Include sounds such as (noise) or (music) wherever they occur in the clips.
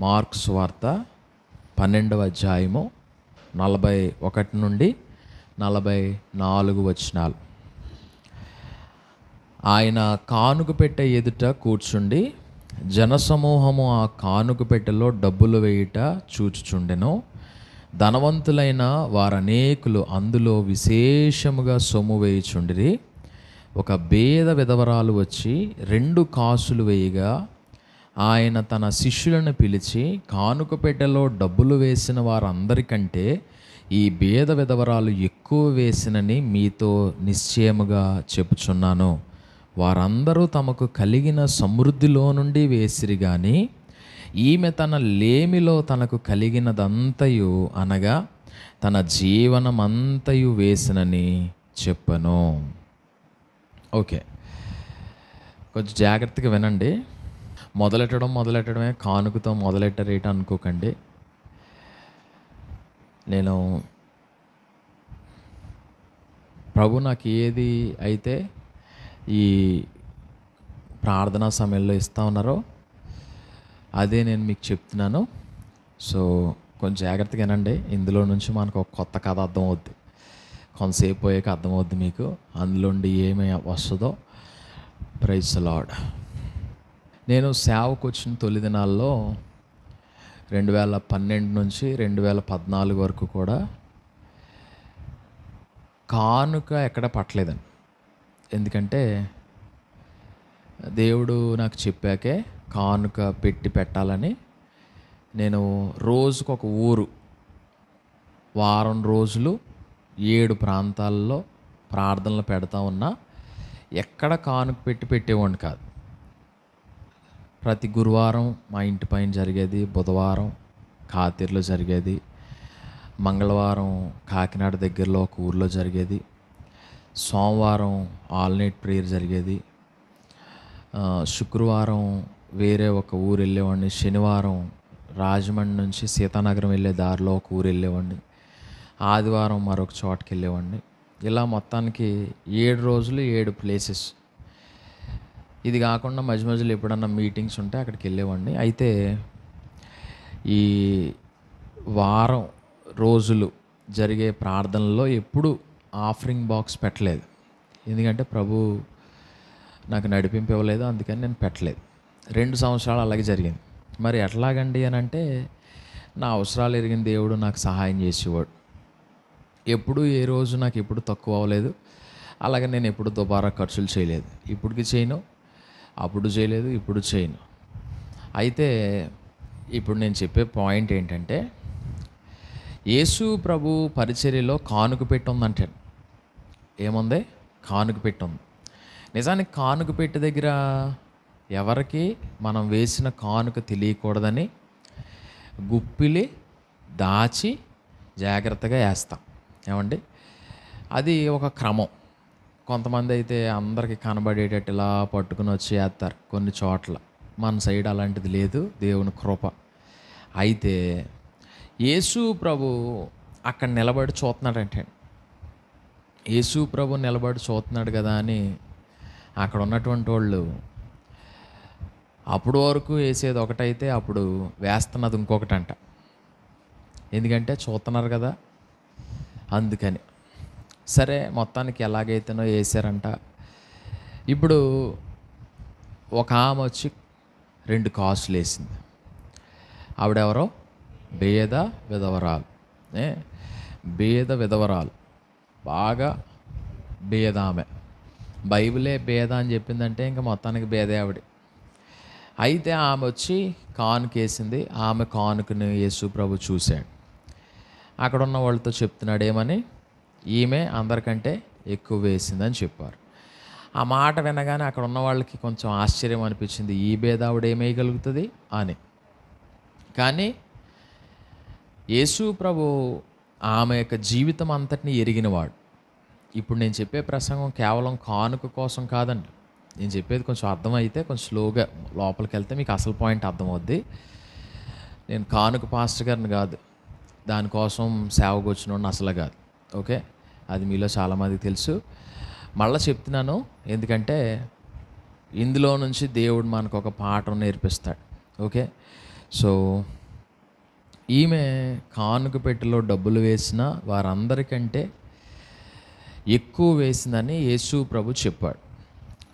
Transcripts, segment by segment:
marks వార్త పన్నెండవ అధ్యాయము నలభై ఒకటి నుండి నలభై నాలుగు వచనాలు ఆయన కానుక పెట్టె ఎదుట కూర్చుండి జనసమూహము ఆ కానుక పెట్టెలో డబ్బులు వేయుట చూచుచుండెను ధనవంతులైన వారనేకులు అందులో విశేషముగా సొమ్ము వేయుచుండిరి ఒక బేద విధవరాలు వచ్చి రెండు కాసులు వేయగా ఆయన తన శిష్యులను పిలిచి కానుక పెట్టెలో డబ్బులు వేసిన వారందరికంటే ఈ భేద విధవరాలు ఎక్కువ వేసినని మీతో నిశ్చయముగా చెప్పుచున్నాను వారందరూ తమకు కలిగిన సమృద్ధిలో నుండి వేసిరి కానీ ఈమె తన లేమిలో తనకు కలిగినదంతయు అనగా తన జీవనమంతయు వేసినని చెప్పను ఓకే కొంచెం జాగ్రత్తగా వినండి మొదలెట్టడం మొదలెట్టడమే కానుకతో మొదలెట్టరేట అనుకోకండి నేను ప్రభు నాకు ఏది అయితే ఈ ప్రార్థనా సమయంలో ఇస్తూ ఉన్నారో అదే నేను మీకు చెప్తున్నాను సో కొంచెం జాగ్రత్తగా వినండి ఇందులో నుంచి మనకు ఒక కొత్త కథ అర్థమవుద్ది కొంతసేపు పోయాక అర్థమవుద్ది మీకు అందులోండి ఏమి వస్తుందో ప్రైస్ లాడ్ నేను సేవకు వచ్చిన తొలి దినాల్లో రెండు వేల పన్నెండు నుంచి రెండు వేల పద్నాలుగు వరకు కూడా కానుక ఎక్కడ పట్టలేదండి ఎందుకంటే దేవుడు నాకు చెప్పాకే కానుక పెట్టి పెట్టాలని నేను రోజుకు ఒక ఊరు వారం రోజులు ఏడు ప్రాంతాల్లో ప్రార్థనలు పెడతా ఉన్నా ఎక్కడ కానుక పెట్టి పెట్టేవాడిని కాదు ప్రతి గురువారం మా ఇంటి పైన జరిగేది బుధవారం కాతిర్లో జరిగేది మంగళవారం కాకినాడ దగ్గరలో ఒక ఊర్లో జరిగేది సోమవారం ఆల్ నైట్ ప్రేయర్ జరిగేది శుక్రవారం వేరే ఒక ఊరు వెళ్ళేవాడిని శనివారం రాజమండ్రి నుంచి సీతానగరం వెళ్ళే దారిలో ఒక ఊరు వెళ్ళేవాడిని ఆదివారం మరొక చోటకి వెళ్ళేవాడిని ఇలా మొత్తానికి ఏడు రోజులు ఏడు ప్లేసెస్ ఇది కాకుండా మధ్య మధ్యలో ఎప్పుడన్నా మీటింగ్స్ ఉంటే అక్కడికి వెళ్ళేవాడిని అయితే ఈ వారం రోజులు జరిగే ప్రార్థనలో ఎప్పుడు ఆఫరింగ్ బాక్స్ పెట్టలేదు ఎందుకంటే ప్రభు నాకు నడిపింపు ఇవ్వలేదు అందుకని నేను పెట్టలేదు రెండు సంవత్సరాలు అలాగే జరిగింది మరి ఎట్లాగండి అని అంటే నా అవసరాలు ఎరిగిన దేవుడు నాకు సహాయం చేసేవాడు ఎప్పుడు ఏ రోజు నాకు ఎప్పుడు తక్కువ అవ్వలేదు అలాగే నేను ఎప్పుడు దుబారా ఖర్చులు చేయలేదు ఇప్పటికి చేయను అప్పుడు చేయలేదు ఇప్పుడు చేయను అయితే ఇప్పుడు నేను చెప్పే పాయింట్ ఏంటంటే యేసు ప్రభు పరిచర్యలో కానుక పెట్టుందంటాడు ఏముంది కానుక పెట్టుంది నిజానికి కానుక పెట్టి దగ్గర ఎవరికి మనం వేసిన కానుక తెలియకూడదని గుప్పిలి దాచి జాగ్రత్తగా వేస్తాం ఏమండి అది ఒక క్రమం కొంతమంది అయితే అందరికి కనబడేటట్టు ఇలా పట్టుకుని వచ్చేస్తారు కొన్ని చోట్ల మన సైడ్ అలాంటిది లేదు దేవుని కృప అయితే యేసు ప్రభు అక్కడ నిలబడి చూస్తున్నాడంటే యేసు ప్రభు నిలబడి చూస్తున్నాడు కదా అని అక్కడ ఉన్నటువంటి వాళ్ళు అప్పుడు వరకు వేసేది ఒకటైతే అప్పుడు వేస్తున్నది ఇంకొకటంట ఎందుకంటే చూస్తున్నారు కదా అందుకని సరే మొత్తానికి ఎలాగైతేనో వేసారంట ఇప్పుడు ఒక ఆమె వచ్చి రెండు కాసులు వేసింది ఆవిడెవరో భేద విధవరాలు భేద విధవరాలు బాగా భేద ఆమె బైబిలే భేద అని చెప్పిందంటే ఇంకా మొత్తానికి భేదే ఆవిడ అయితే ఆమె వచ్చి కానుకేసింది ఆమె కానుకని యేసు ప్రభు చూశాడు అక్కడ ఉన్న వాళ్ళతో చెప్తున్నాడు ఏమని ఈమె అందరికంటే ఎక్కువ వేసిందని చెప్పారు ఆ మాట వినగానే అక్కడ ఉన్న వాళ్ళకి కొంచెం ఆశ్చర్యం అనిపించింది ఈ భేదావుడు ఏమేయగలుగుతుంది అని కానీ యేసు ప్రభు ఆమె యొక్క జీవితం అంతటిని ఎరిగినవాడు ఇప్పుడు నేను చెప్పే ప్రసంగం కేవలం కానుక కోసం కాదండి నేను చెప్పేది కొంచెం అర్థమైతే కొంచెం స్లోగా లోపలికి వెళ్తే మీకు అసలు పాయింట్ అర్థమవుద్ది నేను కానుక పాస్టర్ గారిని కాదు దానికోసం సేవకు వచ్చిన అసలు కాదు ఓకే అది మీలో చాలామందికి తెలుసు మళ్ళీ చెప్తున్నాను ఎందుకంటే ఇందులో నుంచి దేవుడు మనకు ఒక పాఠం నేర్పిస్తాడు ఓకే సో ఈమె కానుక పెట్టెలో డబ్బులు వేసిన వారందరికంటే ఎక్కువ వేసిందని యేసు ప్రభు చెప్పాడు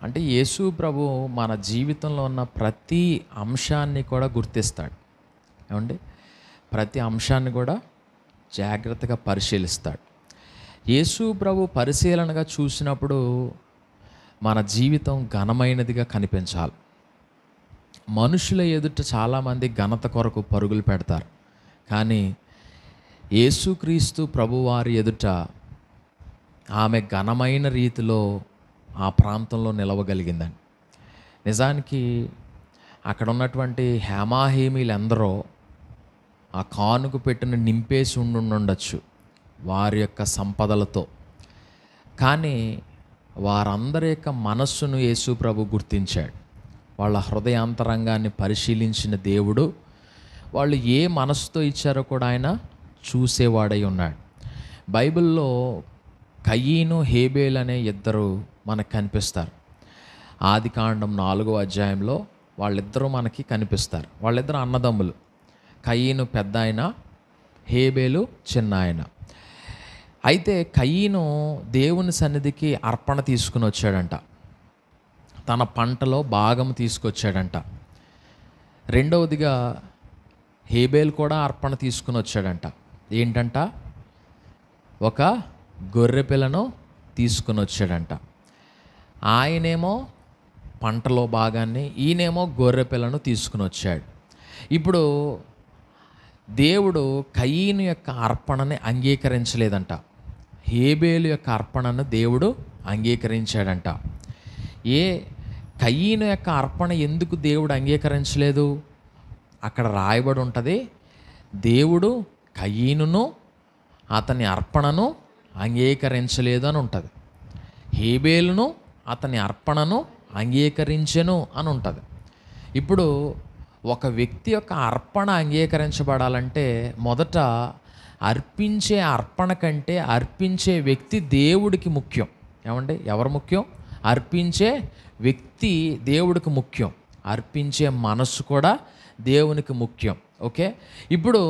అంటే యేసు ప్రభు మన జీవితంలో ఉన్న ప్రతి అంశాన్ని కూడా గుర్తిస్తాడు ఏమండి ప్రతి అంశాన్ని కూడా జాగ్రత్తగా పరిశీలిస్తాడు యేసు ప్రభు పరిశీలనగా చూసినప్పుడు మన జీవితం ఘనమైనదిగా కనిపించాలి మనుషుల ఎదుట చాలామంది ఘనత కొరకు పరుగులు పెడతారు కానీ యేసుక్రీస్తు ప్రభువారి ఎదుట ఆమె ఘనమైన రీతిలో ఆ ప్రాంతంలో నిలవగలిగిందండి నిజానికి అక్కడ ఉన్నటువంటి హేమాహేమీలందరూ ఆ కానుకు పెట్టిన నింపేసి ఉండుండొచ్చు వారి యొక్క సంపదలతో కానీ వారందరి యొక్క మనస్సును యేసు ప్రభు గుర్తించాడు వాళ్ళ హృదయాంతరంగాన్ని పరిశీలించిన దేవుడు వాళ్ళు ఏ మనస్సుతో ఇచ్చారో కూడా ఆయన చూసేవాడై ఉన్నాడు బైబిల్లో కయ్యీను హేబేల్ అనే ఇద్దరు మనకు కనిపిస్తారు ఆది కాండం నాలుగో అధ్యాయంలో వాళ్ళిద్దరూ మనకి కనిపిస్తారు వాళ్ళిద్దరు అన్నదమ్ములు కయీను పెద్ద ఆయన హేబేలు చిన్న ఆయన అయితే కయ్యను దేవుని సన్నిధికి అర్పణ తీసుకుని వచ్చాడంట తన పంటలో భాగం తీసుకొచ్చాడంట రెండవదిగా హేబేల్ కూడా అర్పణ తీసుకుని వచ్చాడంట ఏంటంట ఒక గొర్రె పిల్లను తీసుకుని వచ్చాడంట ఆయనేమో పంటలో భాగాన్ని ఈయనేమో గొర్రె పిల్లను తీసుకుని వచ్చాడు ఇప్పుడు దేవుడు కయ్యిని యొక్క అర్పణని అంగీకరించలేదంట హేబేలు యొక్క అర్పణను దేవుడు అంగీకరించాడంట ఏ కయ్యను యొక్క అర్పణ ఎందుకు దేవుడు అంగీకరించలేదు అక్కడ రాయబడి ఉంటుంది దేవుడు కయ్యిను అతని అర్పణను అంగీకరించలేదు అని ఉంటుంది హేబేలును అతని అర్పణను అంగీకరించెను అని ఉంటుంది ఇప్పుడు ఒక వ్యక్తి యొక్క అర్పణ అంగీకరించబడాలంటే మొదట అర్పించే అర్పణ కంటే అర్పించే వ్యక్తి దేవుడికి ముఖ్యం ఏమండి ఎవరు ముఖ్యం అర్పించే వ్యక్తి దేవుడికి ముఖ్యం అర్పించే మనస్సు కూడా దేవునికి ముఖ్యం ఓకే ఇప్పుడు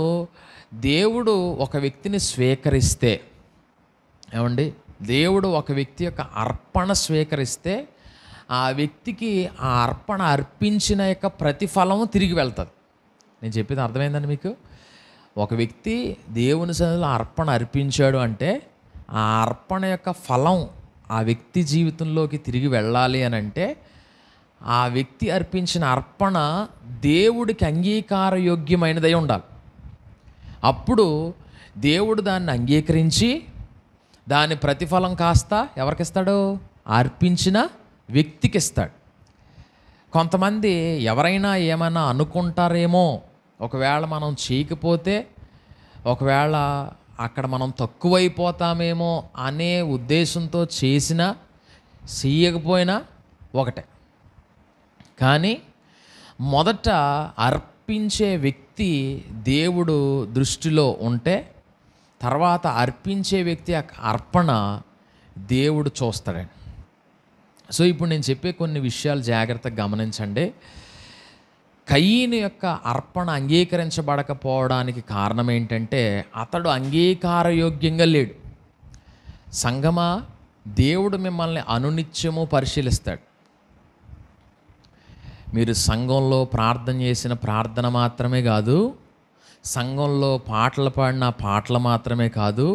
దేవుడు ఒక వ్యక్తిని స్వీకరిస్తే ఏమండి దేవుడు ఒక వ్యక్తి యొక్క అర్పణ స్వీకరిస్తే ఆ వ్యక్తికి ఆ అర్పణ అర్పించిన యొక్క ప్రతిఫలము తిరిగి వెళ్తుంది నేను చెప్పింది అర్థమైందండి మీకు ఒక వ్యక్తి దేవుని సన్నిధిలో అర్పణ అర్పించాడు అంటే ఆ అర్పణ యొక్క ఫలం ఆ వ్యక్తి జీవితంలోకి తిరిగి వెళ్ళాలి అని అంటే ఆ వ్యక్తి అర్పించిన అర్పణ దేవుడికి అంగీకారయోగ్యమైనదై ఉండాలి అప్పుడు దేవుడు దాన్ని అంగీకరించి దాని ప్రతిఫలం కాస్త ఎవరికిస్తాడు అర్పించిన వ్యక్తికి ఇస్తాడు కొంతమంది ఎవరైనా ఏమైనా అనుకుంటారేమో ఒకవేళ మనం చేయకపోతే ఒకవేళ అక్కడ మనం తక్కువైపోతామేమో అనే ఉద్దేశంతో చేసినా చేయకపోయినా ఒకటే కానీ మొదట అర్పించే వ్యక్తి దేవుడు దృష్టిలో ఉంటే తర్వాత అర్పించే వ్యక్తి అర్పణ దేవుడు చూస్తాడండి సో ఇప్పుడు నేను చెప్పే కొన్ని విషయాలు జాగ్రత్తగా గమనించండి కయ్యను యొక్క అర్పణ అంగీకరించబడకపోవడానికి కారణం ఏంటంటే అతడు అంగీకారయోగ్యంగా లేడు సంగమా దేవుడు మిమ్మల్ని అనునిత్యము పరిశీలిస్తాడు మీరు సంఘంలో ప్రార్థన చేసిన ప్రార్థన మాత్రమే కాదు సంఘంలో పాటలు పాడిన పాటలు మాత్రమే కాదు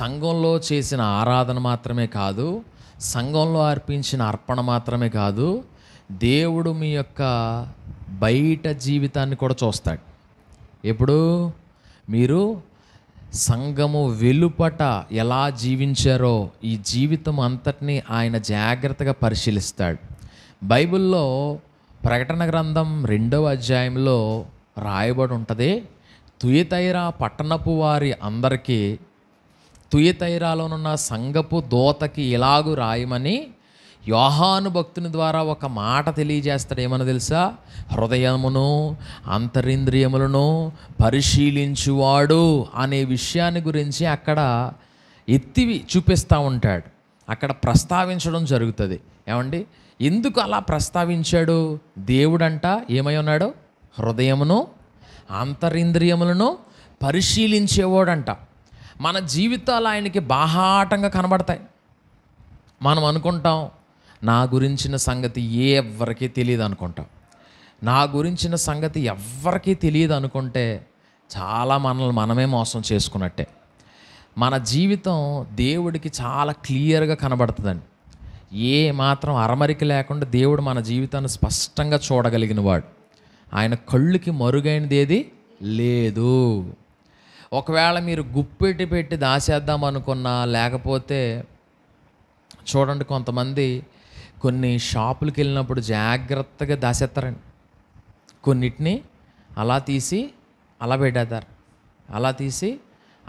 సంఘంలో చేసిన ఆరాధన మాత్రమే కాదు సంఘంలో అర్పించిన అర్పణ మాత్రమే కాదు దేవుడు మీ యొక్క బయట జీవితాన్ని కూడా చూస్తాడు ఇప్పుడు మీరు సంఘము వెలుపట ఎలా జీవించారో ఈ జీవితం అంతటినీ ఆయన జాగ్రత్తగా పరిశీలిస్తాడు బైబిల్లో ప్రకటన గ్రంథం రెండవ అధ్యాయంలో రాయబడి ఉంటుంది తుయతైరా పట్టణపు వారి అందరికీ తుయతైరాలోనున్న సంఘపు దోతకి ఇలాగు రాయమని యోహాను భక్తుని ద్వారా ఒక మాట తెలియజేస్తాడు ఏమని తెలుసా హృదయమును అంతరింద్రియములను పరిశీలించువాడు అనే విషయాన్ని గురించి అక్కడ ఎత్తివి చూపిస్తూ ఉంటాడు అక్కడ ప్రస్తావించడం జరుగుతుంది ఏమండి ఎందుకు అలా ప్రస్తావించాడు దేవుడంట ఏమై ఉన్నాడు హృదయమును అంతరింద్రియములను పరిశీలించేవాడంట మన జీవితాలు ఆయనకి బాహాటంగా కనబడతాయి మనం అనుకుంటాం నా గురించిన సంగతి ఏ ఎవ్వరికీ తెలియదు అనుకుంటాం నా గురించిన సంగతి ఎవ్వరికీ తెలియదు అనుకుంటే చాలా మనల్ని మనమే మోసం చేసుకున్నట్టే మన జీవితం దేవుడికి చాలా క్లియర్గా కనబడుతుందండి ఏ మాత్రం అరమరిక లేకుండా దేవుడు మన జీవితాన్ని స్పష్టంగా చూడగలిగిన వాడు ఆయన కళ్ళుకి మరుగైనది ఏది లేదు ఒకవేళ మీరు గుప్పెట్టి పెట్టి దాసేద్దాం అనుకున్నా లేకపోతే చూడండి కొంతమంది కొన్ని షాపులకు వెళ్ళినప్పుడు జాగ్రత్తగా దాసేస్తారండి కొన్నిటిని అలా తీసి అలా పెట్టేస్తారు అలా తీసి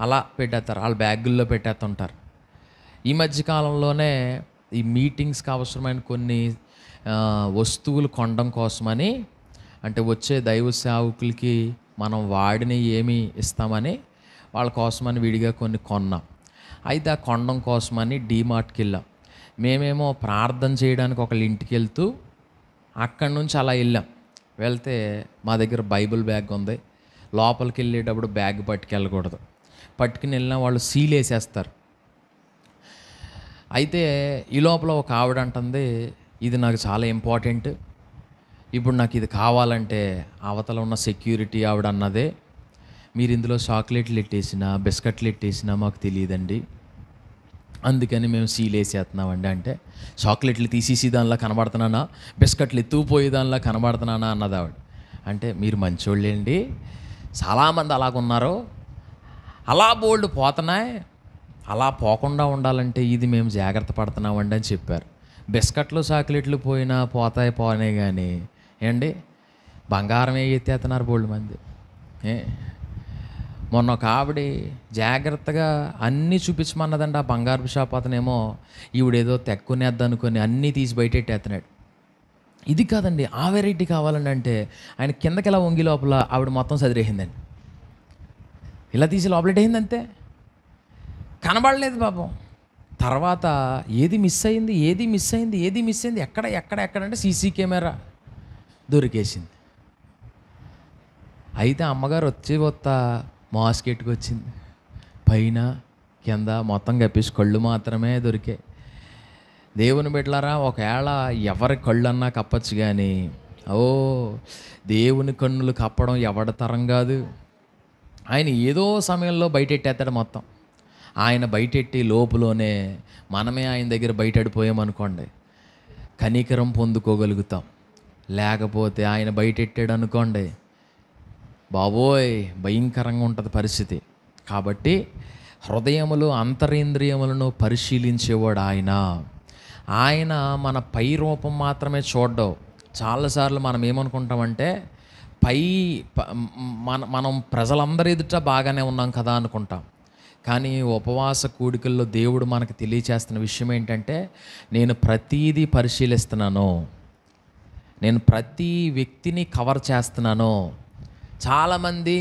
అలా పెట్టేస్తారు వాళ్ళ బ్యాగుల్లో పెట్టేస్తుంటారు ఈ మధ్య కాలంలోనే ఈ మీటింగ్స్కి అవసరమైన కొన్ని వస్తువులు కొనడం కోసమని అంటే వచ్చే దైవ సేవకులకి మనం వాడిని ఏమి ఇస్తామని వాళ్ళ కోసమని విడిగా కొన్ని కొన్నాం అయితే ఆ కొనడం కోసమని డీమార్ట్కి వెళ్ళాం మేమేమో ప్రార్థన చేయడానికి ఒకళ్ళ ఇంటికి వెళ్తూ అక్కడి నుంచి అలా వెళ్ళాం వెళ్తే మా దగ్గర బైబిల్ బ్యాగ్ ఉంది లోపలికి వెళ్ళేటప్పుడు బ్యాగ్ పట్టుకెళ్ళకూడదు పట్టుకుని వెళ్ళిన వాళ్ళు సీల్ వేసేస్తారు అయితే ఈ లోపల ఒక ఆవిడ అంటుంది ఇది నాకు చాలా ఇంపార్టెంట్ ఇప్పుడు నాకు ఇది కావాలంటే అవతల ఉన్న సెక్యూరిటీ ఆవిడ అన్నదే మీరు ఇందులో చాక్లెట్లు ఎట్టేసినా బిస్కెట్లు ఎట్టేసినా మాకు తెలియదండి అందుకని మేము సీల్ వేసేస్తున్నామండి అంటే చాక్లెట్లు తీసేసి దానిలా కనబడుతున్నానా బిస్కెట్లు ఎత్తుకుపోయే దానిలా కనబడుతున్నానా అన్నదావిడ అంటే మీరు అండి చాలామంది అలాగున్నారు అలా బోల్డ్ పోతున్నాయి అలా పోకుండా ఉండాలంటే ఇది మేము జాగ్రత్త పడుతున్నామండి అని చెప్పారు బిస్కెట్లు చాక్లెట్లు పోయినా పోతాయి పోనే కానీ ఏండి బంగారమే ఎత్తేస్తున్నారు బోల్డ్ మంది ఏ మొన్న ఒక ఆవిడ జాగ్రత్తగా అన్నీ చూపించమన్నదండి ఆ బంగారు షాప్ అతనేమో ఈవిడేదో అనుకుని అన్నీ తీసి బయటెట్టేస్తున్నాడు ఇది కాదండి ఆ వెరైటీ కావాలని అంటే ఆయన కిందకి ఎలా వంగి లోపల ఆవిడ మొత్తం సదిరేసిందండి ఇలా తీసి లోపలెట్టేసింది అంతే కనబడలేదు పాపం తర్వాత ఏది మిస్ అయింది ఏది మిస్ అయింది ఏది మిస్ అయింది ఎక్కడ ఎక్కడ ఎక్కడంటే సీసీ కెమెరా దొరికేసింది అయితే అమ్మగారు వచ్చి వస్తా మాస్కెట్కి వచ్చింది పైన కింద మొత్తం కప్పేసి కళ్ళు మాత్రమే దొరికాయి దేవుని బిడ్డలారా ఒకవేళ ఎవరి కళ్ళు అన్నా కప్పచ్చు కానీ ఓ దేవుని కన్నులు కప్పడం ఎవడ తరం కాదు ఆయన ఏదో సమయంలో బయటెట్టేస్తాడు మొత్తం ఆయన బయటెట్టి లోపలనే మనమే ఆయన దగ్గర బయటడిపోయామనుకోండి కనికరం పొందుకోగలుగుతాం లేకపోతే ఆయన బయటెట్టాడు అనుకోండి బాబోయ్ భయంకరంగా ఉంటుంది పరిస్థితి కాబట్టి హృదయములు అంతరేంద్రియములను పరిశీలించేవాడు ఆయన ఆయన మన పై రూపం మాత్రమే చూడడం చాలాసార్లు మనం ఏమనుకుంటామంటే పై మన మనం ప్రజలందరి ఎదుట బాగానే ఉన్నాం కదా అనుకుంటాం కానీ ఉపవాస కూడికల్లో దేవుడు మనకు తెలియచేస్తున్న విషయం ఏంటంటే నేను ప్రతీదీ పరిశీలిస్తున్నాను నేను ప్రతి వ్యక్తిని కవర్ చేస్తున్నాను చాలామంది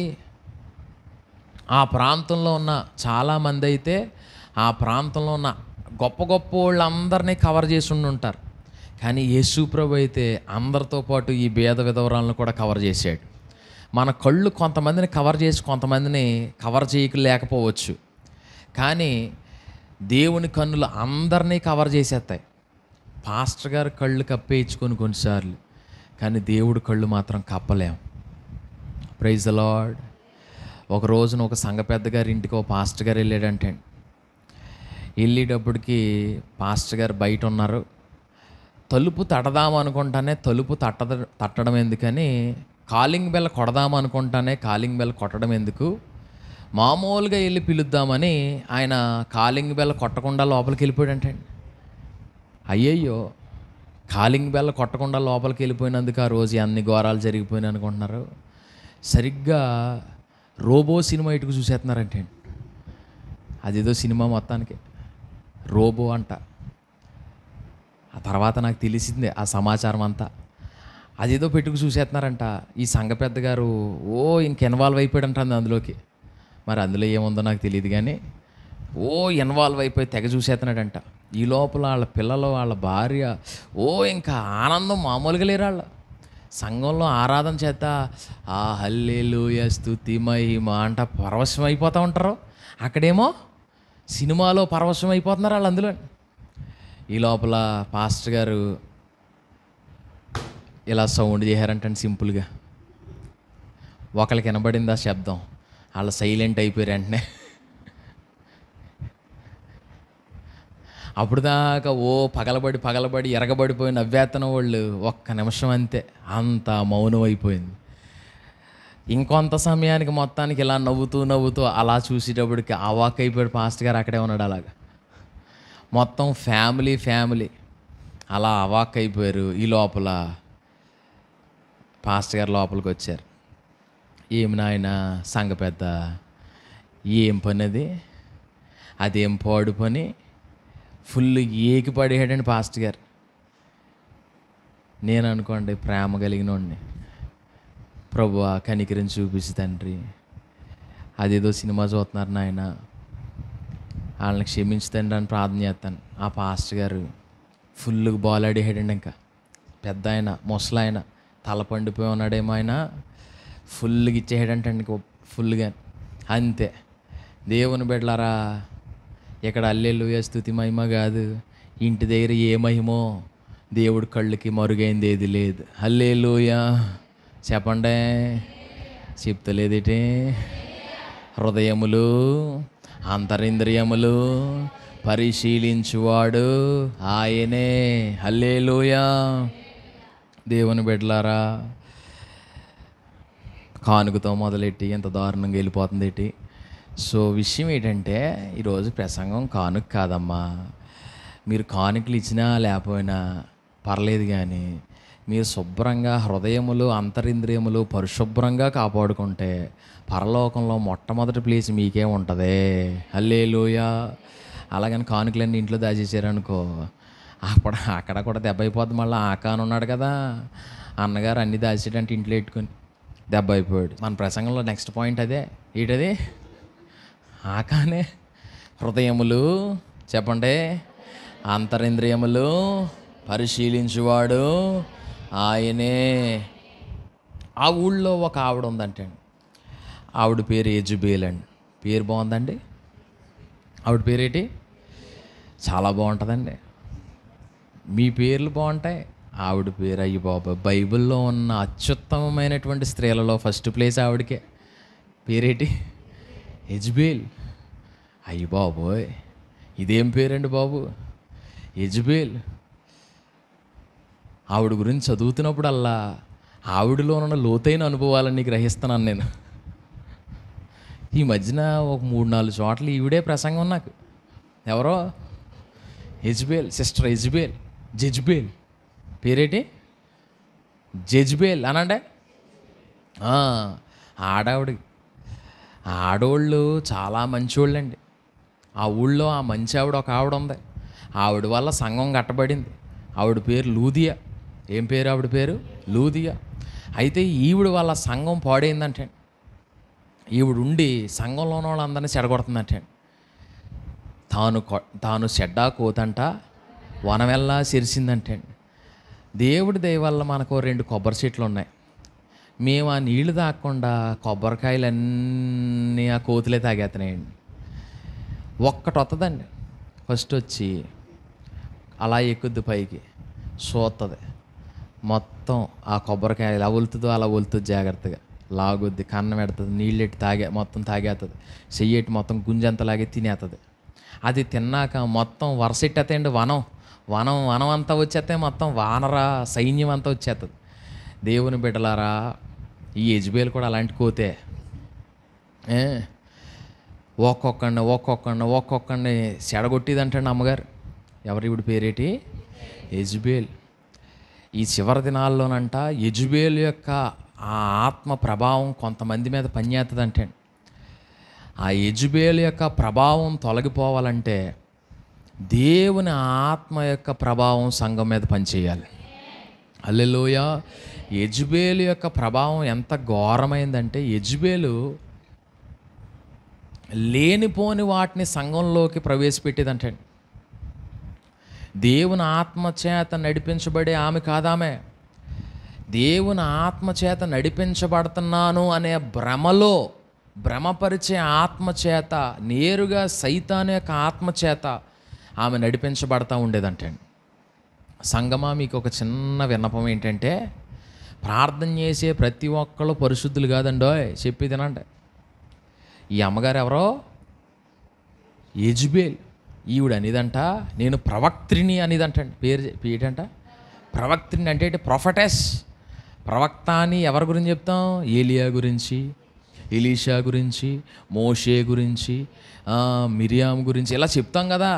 ఆ ప్రాంతంలో ఉన్న చాలామంది అయితే ఆ ప్రాంతంలో ఉన్న గొప్ప గొప్ప వాళ్ళందరినీ కవర్ చేసి ఉంటారు కానీ యేసు ప్రభు అయితే అందరితో పాటు ఈ భేద విధవరాలను కూడా కవర్ చేశాడు మన కళ్ళు కొంతమందిని కవర్ చేసి కొంతమందిని కవర్ చేయక లేకపోవచ్చు కానీ దేవుని కన్నులు అందరినీ కవర్ చేసేస్తాయి పాస్టర్ గారు కళ్ళు కప్పేయించుకొని కొన్నిసార్లు కానీ దేవుడి కళ్ళు మాత్రం కప్పలేము ప్రైజ్ లార్డ్ ఒక రోజున ఒక సంఘ పెద్ద గారి ఇంటికి ఒక పాస్టర్ గారు వెళ్ళాడంటే వెళ్ళేటప్పటికి పాస్టర్ గారు బయట ఉన్నారు తలుపు తడదాం అనుకుంటానే తలుపు తట్టద తట్టడం ఎందుకని కాలింగ్ బెల్ల కొడదాం అనుకుంటానే కాలింగ్ బెల్ల కొట్టడం ఎందుకు మామూలుగా వెళ్ళి పిలుద్దామని ఆయన కాలింగ్ బెల్ల కొట్టకుండా లోపలికి వెళ్ళిపోయాడంటే అయ్యయ్యో కాలింగ్ బెల్ల కొట్టకుండా లోపలికి వెళ్ళిపోయినందుకు ఆ రోజు అన్ని ఘోరాలు జరిగిపోయినాయి అనుకుంటున్నారు సరిగ్గా రోబో సినిమా ఇటుకు చూసేస్తున్నారంటే అదేదో సినిమా మొత్తానికి రోబో అంట ఆ తర్వాత నాకు తెలిసిందే ఆ సమాచారం అంతా అదేదో పెట్టుకు చూసేస్తున్నారంట ఈ సంఘ పెద్ద గారు ఓ ఇంక ఇన్వాల్వ్ అయిపోయాడంట అందులోకి మరి అందులో ఏముందో నాకు తెలియదు కానీ ఓ ఇన్వాల్వ్ అయిపోయి తెగ చూసేస్తున్నాడంట ఈ లోపల వాళ్ళ పిల్లలు వాళ్ళ భార్య ఓ ఇంకా ఆనందం మామూలుగా లేరు వాళ్ళు సంఘంలో ఆరాధన చేత ఆ హల్లేలుయ స్థుతి మహిమ అంట పరవశం అయిపోతూ ఉంటారు అక్కడేమో సినిమాలో పరవశం అయిపోతున్నారు వాళ్ళు అందులో ఈ లోపల పాస్టర్ గారు ఇలా సౌండ్ చేశారంటండి సింపుల్గా ఒకళ్ళకి వినబడింది ఆ శబ్దం వాళ్ళు సైలెంట్ అయిపోయారు వెంటనే అప్పుడు దాకా ఓ పగలబడి పగలబడి ఎరగబడిపోయిన నవ్వేతన వాళ్ళు ఒక్క నిమిషం అంతే అంత మౌనం అయిపోయింది ఇంకొంత సమయానికి మొత్తానికి ఇలా నవ్వుతూ నవ్వుతూ అలా చూసేటప్పటికి అవాక్ అయిపోయాడు పాస్ట్ గారు అక్కడే ఉన్నాడు అలాగా మొత్తం ఫ్యామిలీ ఫ్యామిలీ అలా అవాక్ అయిపోయారు ఈ లోపల పాస్ట్ గారు లోపలికి వచ్చారు ఏమి నాయన సంగ పెద్ద ఏం పని అది అదేం పాడు పని ఫుల్ ఏకి పడేయడండి పాస్ట్ గారు నేను అనుకోండి ప్రేమ కలిగిన వాడిని ప్రభు కనికరిని చూపించి తండ్రి అదేదో సినిమా చూస్తున్నారు నాయన వాళ్ళని క్షమించి అని ప్రార్థన చేస్తాను ఆ పాస్ట్ గారు ఫుల్గా బాల్ ఆడేసాడండి ఇంకా పెద్ద ఆయన ముసలాయన తల పండిపోయి ఉన్నాడేమో ఆయన ఫుల్గా ఇచ్చేసాడంటే ఫుల్గా అంతే దేవుని బిడ్డలారా ఇక్కడ అల్లెలుయ స్థుతి మహిమ కాదు ఇంటి దగ్గర ఏ మహిమో దేవుడు కళ్ళకి మరుగైంది ఏది లేదు హల్లేలుయ చెప్పండే చెప్తలేదేటి హృదయములు అంతరింద్రియములు పరిశీలించువాడు ఆయనే హల్లేలుయా దేవుని బిడ్డలారా కానుకతో మొదలెట్టి ఎంత దారుణంగా వెళ్ళిపోతుంది ఏంటి సో విషయం ఏంటంటే ఈరోజు ప్రసంగం కానుక కాదమ్మా మీరు కానుకలు ఇచ్చినా లేకపోయినా పర్లేదు కానీ మీరు శుభ్రంగా హృదయములు అంతరింద్రియములు పరిశుభ్రంగా కాపాడుకుంటే పరలోకంలో మొట్టమొదటి ప్లేస్ మీకే ఉంటుంది హల్లే లోయా అలాగని కానుకలన్నీ ఇంట్లో దాచేసారనుకో అప్పుడు అక్కడ కూడా దెబ్బ అయిపోద్ది మళ్ళీ కాను ఉన్నాడు కదా అన్నగారు అన్నీ దాచేటంటే ఇంట్లో పెట్టుకొని దెబ్బ అయిపోయాడు మన ప్రసంగంలో నెక్స్ట్ పాయింట్ అదే ఏంటది ఆకానే హృదయములు చెప్పండి అంతరింద్రియములు పరిశీలించువాడు ఆయనే ఆ ఊళ్ళో ఒక ఆవిడ ఉందంటండి ఆవిడ పేరు ఏజుబేల్ అండి పేరు బాగుందండి ఆవిడ పేరేటి చాలా బాగుంటుందండి మీ పేర్లు బాగుంటాయి ఆవిడ పేరు అయ్యి బాబా బైబిల్లో ఉన్న అత్యుత్తమమైనటువంటి స్త్రీలలో ఫస్ట్ ప్లేస్ ఆవిడకే పేరేటి ఎజ్బేల్ అయ్యి బాబోయ్ ఇదేం పేరండి బాబు యజ్బేల్ ఆవిడ గురించి చదువుతున్నప్పుడు ఆవిడలో ఆవిడలోనున్న లోతైన అనుభవాలన్నీ గ్రహిస్తున్నాను నేను ఈ మధ్యన ఒక మూడు నాలుగు చోట్ల ఈవిడే ప్రసంగం నాకు ఎవరో యజ్బేల్ సిస్టర్ యజ్బేల్ జజ్బేల్ పేరేటి జజ్బేల్ అనండే ఆడావిడ ఆడవాళ్ళు చాలా మంచివాళ్ళండి ఆ ఊళ్ళో ఆ మంచి ఆవిడ ఒక ఆవిడ ఉంది ఆవిడ వల్ల సంఘం కట్టబడింది ఆవిడ పేరు లూదియా ఏం పేరు ఆవిడ పేరు లూదియా అయితే ఈవిడ వాళ్ళ సంఘం పాడైందంటే ఈవిడ ఉండి సంఘంలో ఉన్న వాళ్ళందరినీ చెడగొడుతుందంటే తాను తాను చెడ్డా కోతంట వనమెల్లా సిరిసిందంటే దేవుడి దయ వల్ల మనకు రెండు కొబ్బరి చెట్లు ఉన్నాయి మేము ఆ నీళ్లు తాగకుండా కొబ్బరికాయలన్నీ ఆ కోతులే తాగేస్తున్నాయండి ఒక్కటి వస్తుందండి ఫస్ట్ వచ్చి అలా ఎక్కుద్ది పైకి సోతుంది మొత్తం ఆ కొబ్బరికాయ ఎలా ఒలుతుందో అలా వలుతుంది జాగ్రత్తగా లాగుద్ది కన్నం పెడుతుంది నీళ్ళెట్టి తాగే మొత్తం తాగేస్తుంది చెయ్యేటి మొత్తం గుంజంత లాగే తినేస్తుంది అది తిన్నాక మొత్తం అండి వనం వనం వనం అంతా వచ్చేస్తే మొత్తం వానరా సైన్యం అంతా వచ్చేస్తుంది దేవుని బిడ్డలారా ఈ యజ్బేలు కూడా అలాంటి కోతే ఒక్కొక్కడిని ఒక్కొక్కడిని ఒక్కొక్కడిని సెడగొట్టేదంటండి అమ్మగారు ఎవరి ఇవిడి పేరేటి యజుబేల్ ఈ చివరి దినాల్లోనంట యజుబేల్ యొక్క ఆ ఆత్మ ప్రభావం కొంతమంది మీద పనిచేస్తుంది పనిచేస్తుందంటే ఆ యజుబేల్ యొక్క ప్రభావం తొలగిపోవాలంటే దేవుని ఆత్మ యొక్క ప్రభావం సంఘం మీద పనిచేయాలి అల్లెలోయ యజుబేలు యొక్క ప్రభావం ఎంత ఘోరమైందంటే యజుబేలు లేనిపోని వాటిని సంఘంలోకి ప్రవేశపెట్టేదంటే దేవుని ఆత్మచేత నడిపించబడే ఆమె కాదామె దేవుని ఆత్మచేత నడిపించబడుతున్నాను అనే భ్రమలో భ్రమపరిచే ఆత్మచేత నేరుగా సైతాన్ యొక్క ఆత్మచేత ఆమె నడిపించబడతా ఉండేదంటే సంగమా మీకు ఒక చిన్న విన్నపం ఏంటంటే ప్రార్థన చేసే ప్రతి ఒక్కళ్ళు పరిశుద్ధులు కాదండోయ్ చెప్పి తినండి ఈ అమ్మగారు ఎవరో యజ్బేల్ ఈవిడ అనేదంట నేను ప్రవక్త్రిని అనేదంట పేరు ఏంటంట ప్రవక్త్రిని అంటే ప్రొఫటెస్ ప్రవక్త అని ఎవరి గురించి చెప్తాం ఏలియా గురించి ఎలీషా గురించి మోషే గురించి మిరియాం గురించి ఇలా చెప్తాం కదా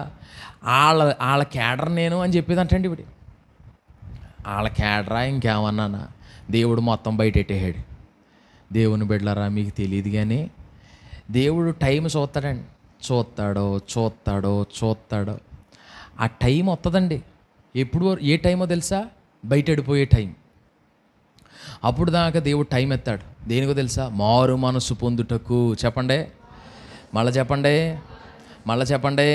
వాళ్ళ వాళ్ళ క్యాడర్ నేను అని చెప్పేదంటండి ఇప్పుడు వాళ్ళ క్యాడరా ఇంకేమన్నానా దేవుడు మొత్తం బయట ఎట్టేయాడు దేవుని బిడ్డలరా మీకు తెలియదు కానీ దేవుడు టైం చూస్తాడండి చూస్తాడో చూస్తాడో చూస్తాడో ఆ టైం వస్తుందండి ఎప్పుడు ఏ టైమో తెలుసా బయటడిపోయే టైం అప్పుడు దాకా దేవుడు టైం ఎత్తాడు దేనికో తెలుసా మారు మనసు పొందుటకు చెప్పండి మళ్ళీ చెప్పండి మళ్ళీ చెప్పండి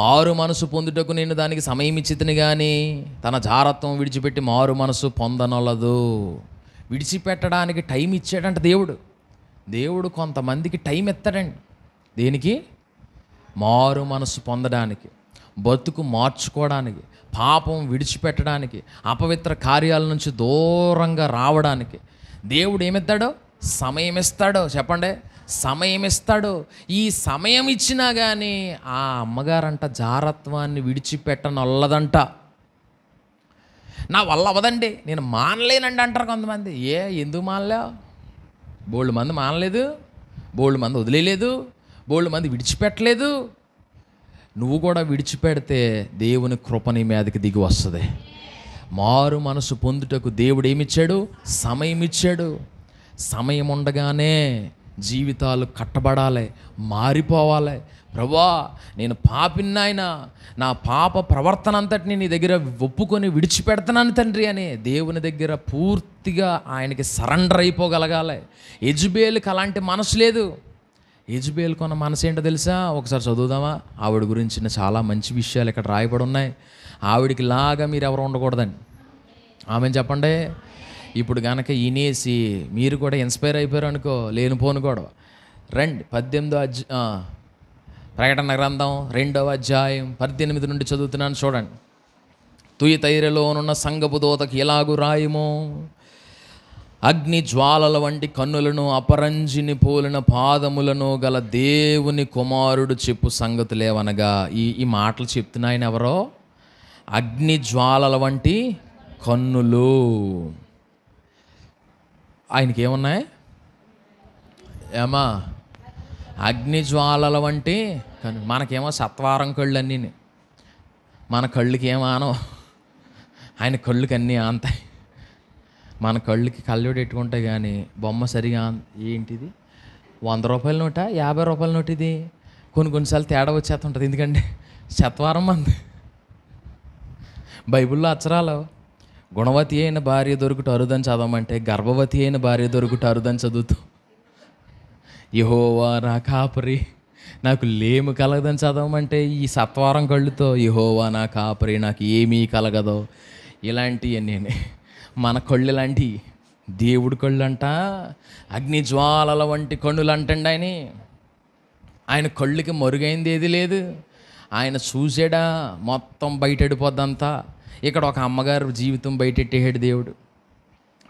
మారు మనసు పొందుటకు నేను దానికి సమయం ఇచ్చితిని కానీ తన జారత్వం విడిచిపెట్టి మారు మనసు పొందనలదు విడిచిపెట్టడానికి టైం ఇచ్చాడంట దేవుడు దేవుడు కొంతమందికి టైం ఎత్తాడండి దేనికి మారు మనసు పొందడానికి బతుకు మార్చుకోవడానికి పాపం విడిచిపెట్టడానికి అపవిత్ర కార్యాల నుంచి దూరంగా రావడానికి దేవుడు ఏమిస్తాడో సమయం ఇస్తాడో చెప్పండి సమయం ఇస్తాడు ఈ సమయం ఇచ్చినా కానీ ఆ అమ్మగారంట జారత్వాన్ని విడిచిపెట్టనొల్లదంట నా వల్ల అవ్వదండి నేను మానలేనండి అంటారు కొంతమంది ఏ ఎందుకు మానలేవు బోళ్ళు మంది మానలేదు బోళ్ళు మంది వదిలేయలేదు బోల్డ్ మంది విడిచిపెట్టలేదు నువ్వు కూడా విడిచిపెడితే దేవుని కృపని మీదకి దిగి వస్తుంది మారు మనసు పొందుటకు దేవుడు ఏమిచ్చాడు సమయం ఇచ్చాడు సమయం ఉండగానే జీవితాలు కట్టబడాలి మారిపోవాలి ప్రభా నేను పాపిన్నాయన నా పాప ప్రవర్తన అంతటిని నీ దగ్గర ఒప్పుకొని విడిచిపెడతానని తండ్రి అని దేవుని దగ్గర పూర్తిగా ఆయనకి సరెండర్ అయిపోగలగాలి ఎజుబేల్కి అలాంటి మనసు లేదు ఎజుబేల్కి ఉన్న మనసు ఏంటో తెలుసా ఒకసారి చదువుదామా ఆవిడ గురించిన చాలా మంచి విషయాలు ఇక్కడ రాయబడి ఉన్నాయి ఆవిడికి లాగా మీరు ఎవరు ఉండకూడదండి ఆమె చెప్పండి ఇప్పుడు కనుక ఈనేసి మీరు కూడా ఇన్స్పైర్ అయిపోయారు అనుకో లేనిపోను కూడా రండి పద్దెనిమిదో అజ్ ప్రకటన గ్రంథం రెండవ అధ్యాయం పద్దెనిమిది నుండి చదువుతున్నాను చూడండి తుయతైరలో ఉన్న సంగపు దోతకి ఎలాగు రాయమో అగ్ని జ్వాలల వంటి కన్నులను అపరంజిని పోలిన పాదములను గల దేవుని కుమారుడు చెప్పు సంగతులేవనగా ఈ ఈ మాటలు చెప్తున్న ఆయన ఎవరో అగ్ని జ్వాలల వంటి కన్నులు ఆయనకి ఏమున్నాయి ఏమా అగ్ని జ్వాలల వంటి కానీ మనకేమో సత్వారం కళ్ళు కళ్ళన్నీ మన కళ్ళుకి ఏమానో ఆయన కళ్ళుకి అన్నీ ఆంతాయి మన కళ్ళుకి కళ్ళు పెట్టుకుంటే కానీ బొమ్మ సరిగా ఏంటిది వంద రూపాయల నోట యాభై రూపాయల నోట ఇది కొన్ని కొన్నిసార్లు తేడా వచ్చేస్తుంటుంది ఎందుకంటే సత్వారం మంది బైబిల్లో అచ్చరాలు గుణవతి అయిన భార్య దొరుకుట అరుదని చదవమంటే గర్భవతి అయిన భార్య దొరుకుట అరుదని చదువుతూ యహోవా రా కాపరి నాకు లేము కలగదని చదవమంటే ఈ సత్వారం కళ్ళుతో యహోవా నా కాపరి నాకు ఏమీ కలగదో ఇలాంటివి నేను మన కళ్ళు లాంటివి దేవుడి కళ్ళు అంట అగ్నిజ్వాలల వంటి కన్నులు అంటండి ఆయన ఆయన కళ్ళుకి మరుగైంది ఏది లేదు ఆయన చూసాడా మొత్తం బయటెడిపోద్దంతా ఇక్కడ ఒక అమ్మగారు జీవితం బయటెట్టేసాడు దేవుడు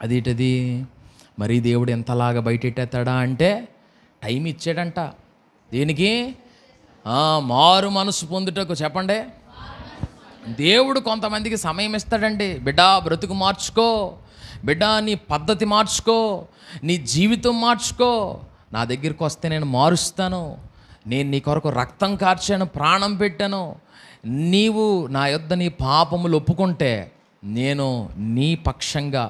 అదేటది మరీ దేవుడు ఎంతలాగా బయటెట్టేస్తాడా అంటే టైం ఇచ్చాడంట దీనికి మారు మనసు పొందుటకు చెప్పండి దేవుడు కొంతమందికి సమయం ఇస్తాడండి బిడ్డ బ్రతుకు మార్చుకో బిడ్డ నీ పద్ధతి మార్చుకో నీ జీవితం మార్చుకో నా దగ్గరికి వస్తే నేను మారుస్తాను నేను నీ కొరకు రక్తం కార్చాను ప్రాణం పెట్టాను నీవు నా యొద్ద నీ పాపములు ఒప్పుకుంటే నేను నీ పక్షంగా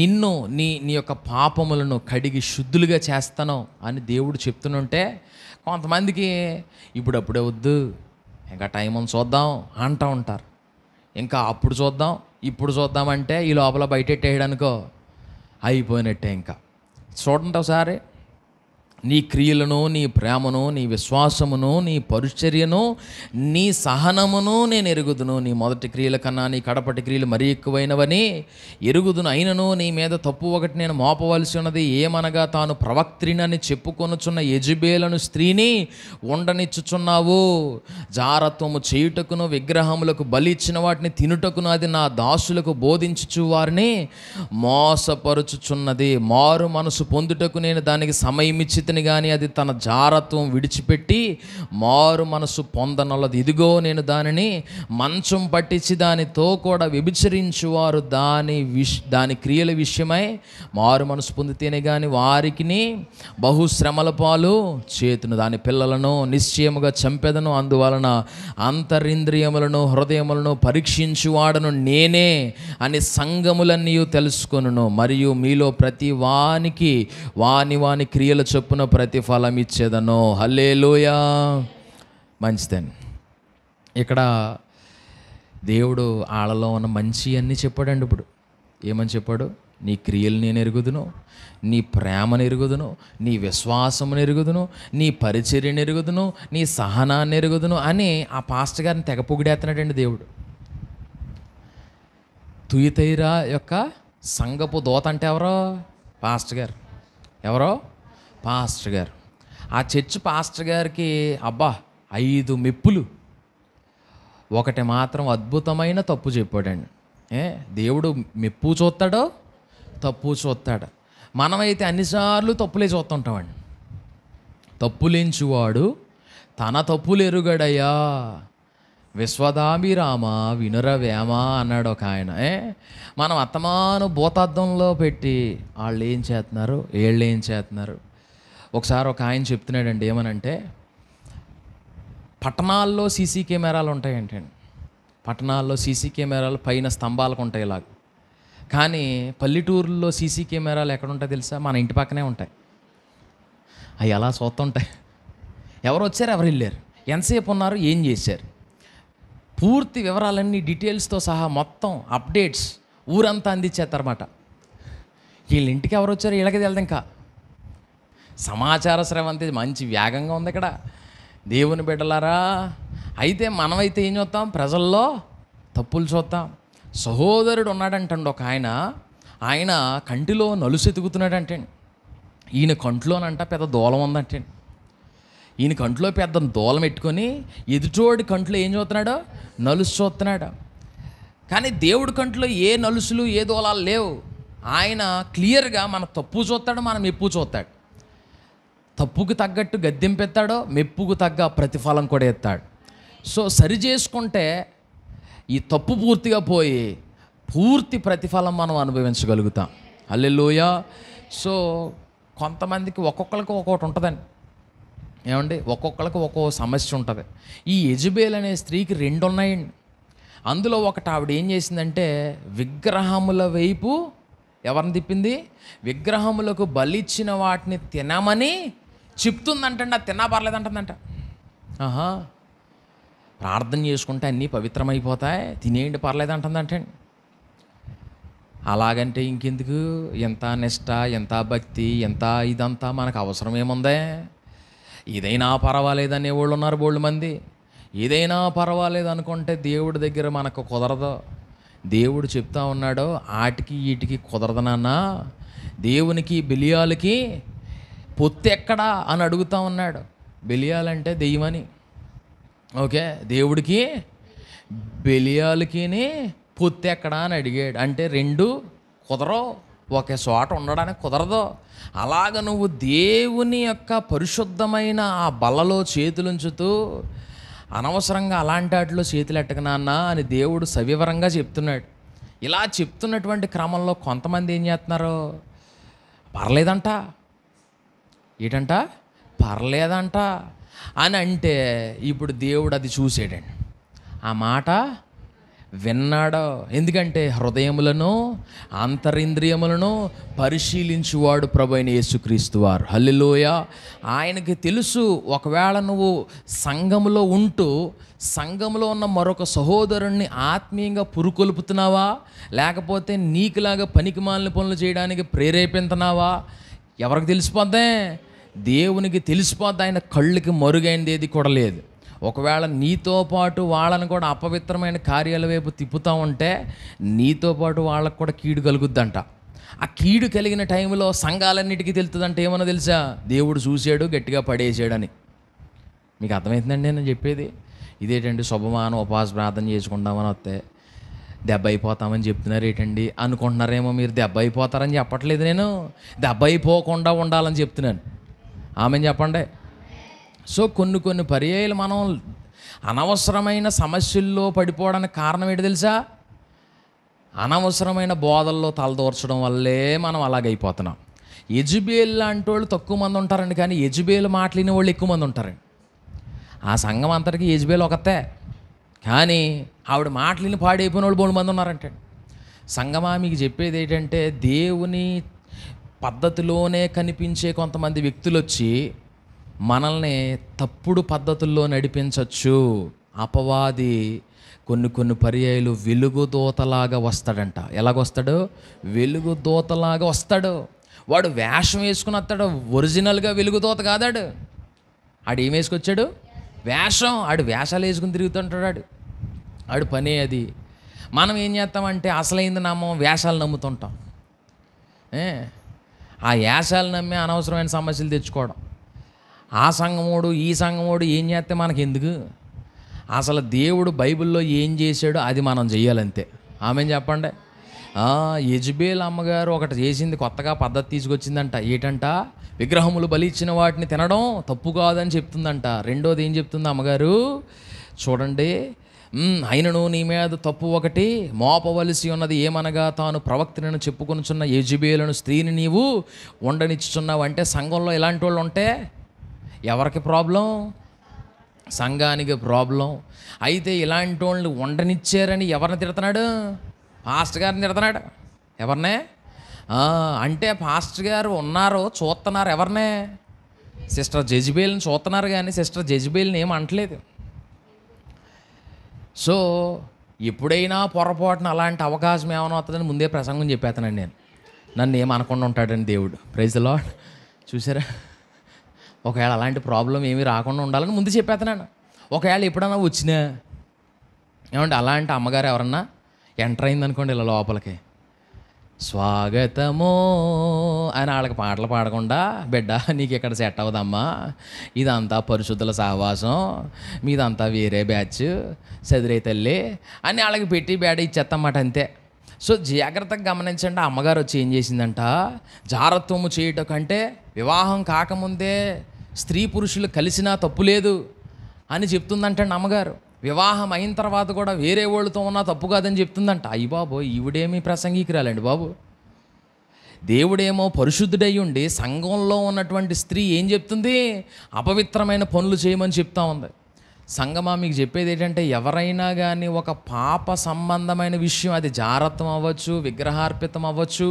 నిన్ను నీ నీ యొక్క పాపములను కడిగి శుద్ధులుగా చేస్తాను అని దేవుడు చెప్తుంటే కొంతమందికి ఇప్పుడు అప్పుడే వద్దు ఇంకా టైం ఉంది చూద్దాం అంటూ ఉంటారు ఇంకా అప్పుడు చూద్దాం ఇప్పుడు చూద్దామంటే ఈ లోపల బయటెట్టేయడానికో అయిపోయినట్టే ఇంకా చూడండి ఒకసారి నీ క్రియలను నీ ప్రేమను నీ విశ్వాసమును నీ పరిచర్యను నీ సహనమును నేను ఎరుగుదును నీ మొదటి క్రియల కన్నా నీ కడపటి క్రియలు మరీ ఎక్కువైనవని ఎరుగుదును అయినను నీ మీద తప్పు ఒకటి నేను మోపవలసి ఉన్నది ఏమనగా తాను ప్రవక్త్రినని చెప్పుకొనుచున్న యజుబేలను స్త్రీని ఉండనిచ్చుచున్నావు జారత్వము చేయుటకును విగ్రహములకు బలి ఇచ్చిన వాటిని తినుటకును అది నా దాసులకు బోధించుచు వారిని మోసపరుచుచున్నది మారు మనసు పొందుటకు నేను దానికి సమయం ఇచ్చితే చేసిన కానీ అది తన జారత్వం విడిచిపెట్టి మారు మనసు పొందనలది ఇదిగో నేను దానిని మంచం పట్టించి దానితో కూడా వ్యభిచరించువారు దాని విష్ దాని క్రియల విషయమై మారు మనసు పొందితేనే కానీ వారికిని బహుశ్రమల పాలు చేతును దాని పిల్లలను నిశ్చయముగా చంపెదను అందువలన అంతరింద్రియములను హృదయములను పరీక్షించువాడను నేనే అని సంగములన్నీ తెలుసుకొనును మరియు మీలో ప్రతి వానికి వాని వాని క్రియల చొప్పున ప్రతిఫలం ఇచ్చేదనో లోయా మంచిదని ఇక్కడ దేవుడు ఆళ్ళలో ఉన్న మంచి అన్నీ చెప్పాడండి ఇప్పుడు ఏమని చెప్పాడు నీ క్రియలు నేను ఎరుగుదును నీ ప్రేమను ఎరుగుదును నీ విశ్వాసం ఎరుగుదును నీ పరిచర్యను ఎరుగుదును నీ సహనాన్ని ఎరుగుదును అని ఆ పాస్టర్ గారిని తెగ పొగిడేస్తున్నాడండి దేవుడు తుయితైరా యొక్క సంగపు దోత అంటే ఎవరో పాస్టర్ గారు ఎవరో పాస్టర్ గారు ఆ చర్చ్ పాస్టర్ గారికి అబ్బా ఐదు మెప్పులు ఒకటి మాత్రం అద్భుతమైన తప్పు చెప్పాడండి ఏ దేవుడు మెప్పు చూస్తాడో తప్పు చూస్తాడు మనమైతే అన్నిసార్లు తప్పులే చూస్తుంటామండి తప్పులేంచువాడు తన తప్పులు ఎరుగడయ్యా విశ్వదాభిరామ వినురవేమా అన్నాడు ఒక ఆయన ఏ మనం అత్తమాను భూతార్థంలో పెట్టి వాళ్ళు ఏం చేస్తున్నారు వీళ్ళు ఏం చేస్తున్నారు ఒకసారి ఒక ఆయన చెప్తున్నాడండి ఏమనంటే పట్టణాల్లో సీసీ కెమెరాలు ఉంటాయంటే పట్టణాల్లో సీసీ కెమెరాలు పైన స్తంభాలకు ఉంటాయి ఇలాగ కానీ పల్లెటూరుల్లో సీసీ కెమెరాలు ఎక్కడ ఉంటాయి తెలుసా మన ఇంటి పక్కనే ఉంటాయి అవి ఎలా చూస్తుంటాయి ఎవరు వచ్చారు ఎవరు వెళ్ళారు ఎంతసేపు ఉన్నారు ఏం చేశారు పూర్తి వివరాలన్నీ డీటెయిల్స్తో సహా మొత్తం అప్డేట్స్ ఊరంతా అందించేస్తారన్నమాట వీళ్ళ ఇంటికి ఎవరు వచ్చారు వీళ్ళకి తెలియదు ఇంకా సమాచార స్రవంతి మంచి వేగంగా ఉంది ఇక్కడ దేవుని బిడ్డలారా అయితే మనమైతే ఏం చూస్తాం ప్రజల్లో తప్పులు చూస్తాం సహోదరుడు ఉన్నాడంటండి ఒక ఆయన ఆయన కంటిలో నలుసు అంటండి ఈయన కంట్లోనంట పెద్ద దూలం ఉందంటే ఈయన కంట్లో పెద్ద దూలం పెట్టుకొని ఎదుటోడి కంట్లో ఏం చూస్తున్నాడో నలుసు చూస్తున్నాడు కానీ దేవుడి కంట్లో ఏ నలుసులు ఏ దూలాలు లేవు ఆయన క్లియర్గా మన తప్పు చూస్తాడు మనం ఎప్పు చూస్తాడు తప్పుకు తగ్గట్టు గద్దెంపెత్తాడో మెప్పుకు తగ్గ ప్రతిఫలం కూడా ఎత్తాడు సో సరి చేసుకుంటే ఈ తప్పు పూర్తిగా పోయి పూర్తి ప్రతిఫలం మనం అనుభవించగలుగుతాం అల్లెలోయ సో కొంతమందికి ఒక్కొక్కరికి ఒక్కొక్కటి ఉంటుందండి ఏమండి ఒక్కొక్కరికి ఒక్కో సమస్య ఉంటుంది ఈ ఎజుబేల్ అనే స్త్రీకి రెండు ఉన్నాయండి అందులో ఒకటి ఆవిడ ఏం చేసిందంటే విగ్రహముల వైపు ఎవరిని తిప్పింది విగ్రహములకు బలిచ్చిన వాటిని తినమని చెప్తుందంటండి అది తిన్నా పర్లేదంటుందంట ఆహా ప్రార్థన చేసుకుంటే అన్నీ పవిత్రమైపోతాయి తినేయండి పర్లేదంటుందంటండి అలాగంటే ఇంకెందుకు ఎంత నిష్ట ఎంత భక్తి ఎంత ఇదంతా మనకు అవసరం ఏముందే ఏదైనా పర్వాలేదనే వాళ్ళు ఉన్నారు బోళ్ళు మంది ఏదైనా పర్వాలేదు అనుకుంటే దేవుడి దగ్గర మనకు కుదరదు దేవుడు చెప్తా ఉన్నాడు ఆటికి వీటికి కుదరదనన్నా దేవునికి బిలియాలకి పొత్తు ఎక్కడా అని అడుగుతా ఉన్నాడు బెలియాలంటే దెయ్యమని ఓకే దేవుడికి బెలియాలకి పొత్తు ఎక్కడా అని అడిగాడు అంటే రెండు కుదరవు ఒకే చోట ఉండడానికి కుదరదు అలాగ నువ్వు దేవుని యొక్క పరిశుద్ధమైన ఆ బలలో చేతులుంచుతూ అనవసరంగా అలాంటి వాటిలో చేతులు ఎట్టకనాన్నా అని దేవుడు సవివరంగా చెప్తున్నాడు ఇలా చెప్తున్నటువంటి క్రమంలో కొంతమంది ఏం చేస్తున్నారు పర్లేదంట ఏటంట పర్లేదంట అని అంటే ఇప్పుడు దేవుడు అది చూసేడండి ఆ మాట విన్నాడో ఎందుకంటే హృదయములను అంతరింద్రియములను పరిశీలించువాడు ప్రభు అయిన యేసుక్రీస్తు వారు హల్లిలోయ ఆయనకి తెలుసు ఒకవేళ నువ్వు సంఘములో ఉంటూ సంఘంలో ఉన్న మరొక సహోదరుణ్ణి ఆత్మీయంగా పురుకొల్పుతున్నావా లేకపోతే నీకులాగా పనికి పనులు చేయడానికి ప్రేరేపింతున్నావా ఎవరికి తెలిసిపోద్దే దేవునికి తెలిసిపోద్ది ఆయన కళ్ళకి మరుగైంది ఏది కూడా లేదు ఒకవేళ నీతో పాటు వాళ్ళని కూడా అపవిత్రమైన కార్యాల వైపు తిప్పుతా ఉంటే నీతో పాటు వాళ్ళకు కూడా కీడు కలుగుద్దంట ఆ కీడు కలిగిన టైంలో సంఘాలన్నిటికీ తెలుతుందంటే ఏమన్నా తెలుసా దేవుడు చూశాడు గట్టిగా పడేసాడని మీకు అర్థమవుతుందండి నేను చెప్పేది ఇదేటండి శుభమానం ఉపాస ప్రార్థన చేసుకుంటామని వస్తే దెబ్బ అయిపోతామని చెప్తున్నారు ఏంటండి అనుకుంటున్నారేమో మీరు దెబ్బ అయిపోతారని చెప్పట్లేదు నేను దెబ్బ అయిపోకుండా ఉండాలని చెప్తున్నాను ఆమె చెప్పండి సో కొన్ని కొన్ని పర్యాయాలు మనం అనవసరమైన సమస్యల్లో పడిపోవడానికి కారణం ఏంటి తెలుసా అనవసరమైన బోధల్లో తలదోర్చడం వల్లే మనం అలాగైపోతున్నాం యజుబేల్ లాంటి వాళ్ళు తక్కువ మంది ఉంటారండి కానీ యజుబేలు మాట్లాడిన వాళ్ళు ఎక్కువ మంది ఉంటారండి ఆ సంఘం అంతటికి యజుబేలు ఒకతే కానీ ఆవిడ మాటలిని పాడైపోయిన వాళ్ళు మూడు మంది ఉన్నారంటే సంగమా మీకు చెప్పేది ఏంటంటే దేవుని పద్ధతిలోనే కనిపించే కొంతమంది వ్యక్తులు వచ్చి మనల్ని తప్పుడు పద్ధతుల్లో నడిపించవచ్చు అపవాది కొన్ని కొన్ని పర్యాయాలు వెలుగు దూతలాగా వస్తాడంట ఎలాగొస్తాడు వెలుగు దూతలాగా వస్తాడు వాడు వేషం వేసుకుని వస్తాడు ఒరిజినల్గా వెలుగు దూత కాదాడు ఆడు ఏం వేసుకొచ్చాడు వేషం ఆడు వేషాలు వేసుకుని తిరుగుతుంటాడు ఆడు ఆడు పనే అది మనం ఏం చేస్తామంటే అసలైంది నామం వేషాలు నమ్ముతుంటాం ఆ యాసాలు నమ్మి అనవసరమైన సమస్యలు తెచ్చుకోవడం ఆ సంఘముడు ఈ సంఘమోడు ఏం చేస్తే మనకి ఎందుకు అసలు దేవుడు బైబిల్లో ఏం చేశాడో అది మనం చేయాలంతే ఆమె చెప్పండి యజ్బేల్ అమ్మగారు ఒకటి చేసింది కొత్తగా పద్ధతి తీసుకొచ్చిందంట ఏటంట విగ్రహములు బలి ఇచ్చిన వాటిని తినడం తప్పు కాదని చెప్తుందంట రెండోది ఏం చెప్తుంది అమ్మగారు చూడండి అయినను నీ మీద తప్పు ఒకటి మోపవలసి ఉన్నది ఏమనగా తాను ప్రవక్తనని చెప్పుకొనుచున్న యజుబేలను స్త్రీని నీవు ఉండనిచ్చుచున్నావు అంటే సంఘంలో ఇలాంటి వాళ్ళు ఉంటే ఎవరికి ప్రాబ్లం సంఘానికి ప్రాబ్లం అయితే ఇలాంటి వాళ్ళని ఉండనిచ్చారని ఎవరిని తిడుతున్నాడు పాస్ట్ గారిని తిడుతున్నాడు ఎవరినే అంటే పాస్ట్ గారు ఉన్నారు చూస్తున్నారు ఎవరినే సిస్టర్ జజ్బేల్ని చూస్తున్నారు కానీ సిస్టర్ జజ్బేల్ని ఏం అంటలేదు సో ఎప్పుడైనా పొరపాటున అలాంటి అవకాశం ఏమైనా వస్తుందని ముందే ప్రసంగం చెప్పేస్తానండి నేను నన్ను ఏమనకుండా ఉంటాడండి దేవుడు ప్రైజ్ లాడ్ చూసారా ఒకవేళ అలాంటి ప్రాబ్లం ఏమీ రాకుండా ఉండాలని ముందు చెప్పేస్తున్నాను ఒకవేళ ఎప్పుడన్నా వచ్చినా ఏమంటే అలాంటి అమ్మగారు ఎవరన్నా ఎంటర్ అయిందనుకోండి ఇలా లోపలికి స్వాగతమో అని వాళ్ళకి పాటలు పాడకుండా బిడ్డ నీకు ఇక్కడ సెట్ అవ్వదమ్మా ఇదంతా పరిశుద్ధుల సహవాసం మీదంతా వేరే బ్యాచ్ చదిరే తల్లి అని వాళ్ళకి పెట్టి బ్యాడ్ ఇచ్చేస్తామాట అంతే సో జాగ్రత్తగా గమనించండి అమ్మగారు వచ్చి ఏం చేసిందంట జారత్వము చేయటం కంటే వివాహం కాకముందే స్త్రీ పురుషులు కలిసినా తప్పు లేదు అని చెప్తుందంటండి అమ్మగారు వివాహం అయిన తర్వాత కూడా వేరే వాళ్ళతో ఉన్నా తప్పు కాదని చెప్తుందంట అయ్యి ఇవిడేమీ ఈవిడేమీ ప్రసంగికిరాలండి బాబు దేవుడేమో పరిశుద్ధుడై ఉండి సంఘంలో ఉన్నటువంటి స్త్రీ ఏం చెప్తుంది అపవిత్రమైన పనులు చేయమని చెప్తా ఉంది సంగమా మీకు చెప్పేది ఏంటంటే ఎవరైనా కానీ ఒక పాప సంబంధమైన విషయం అది జారత్వం అవ్వచ్చు విగ్రహార్పితం అవ్వచ్చు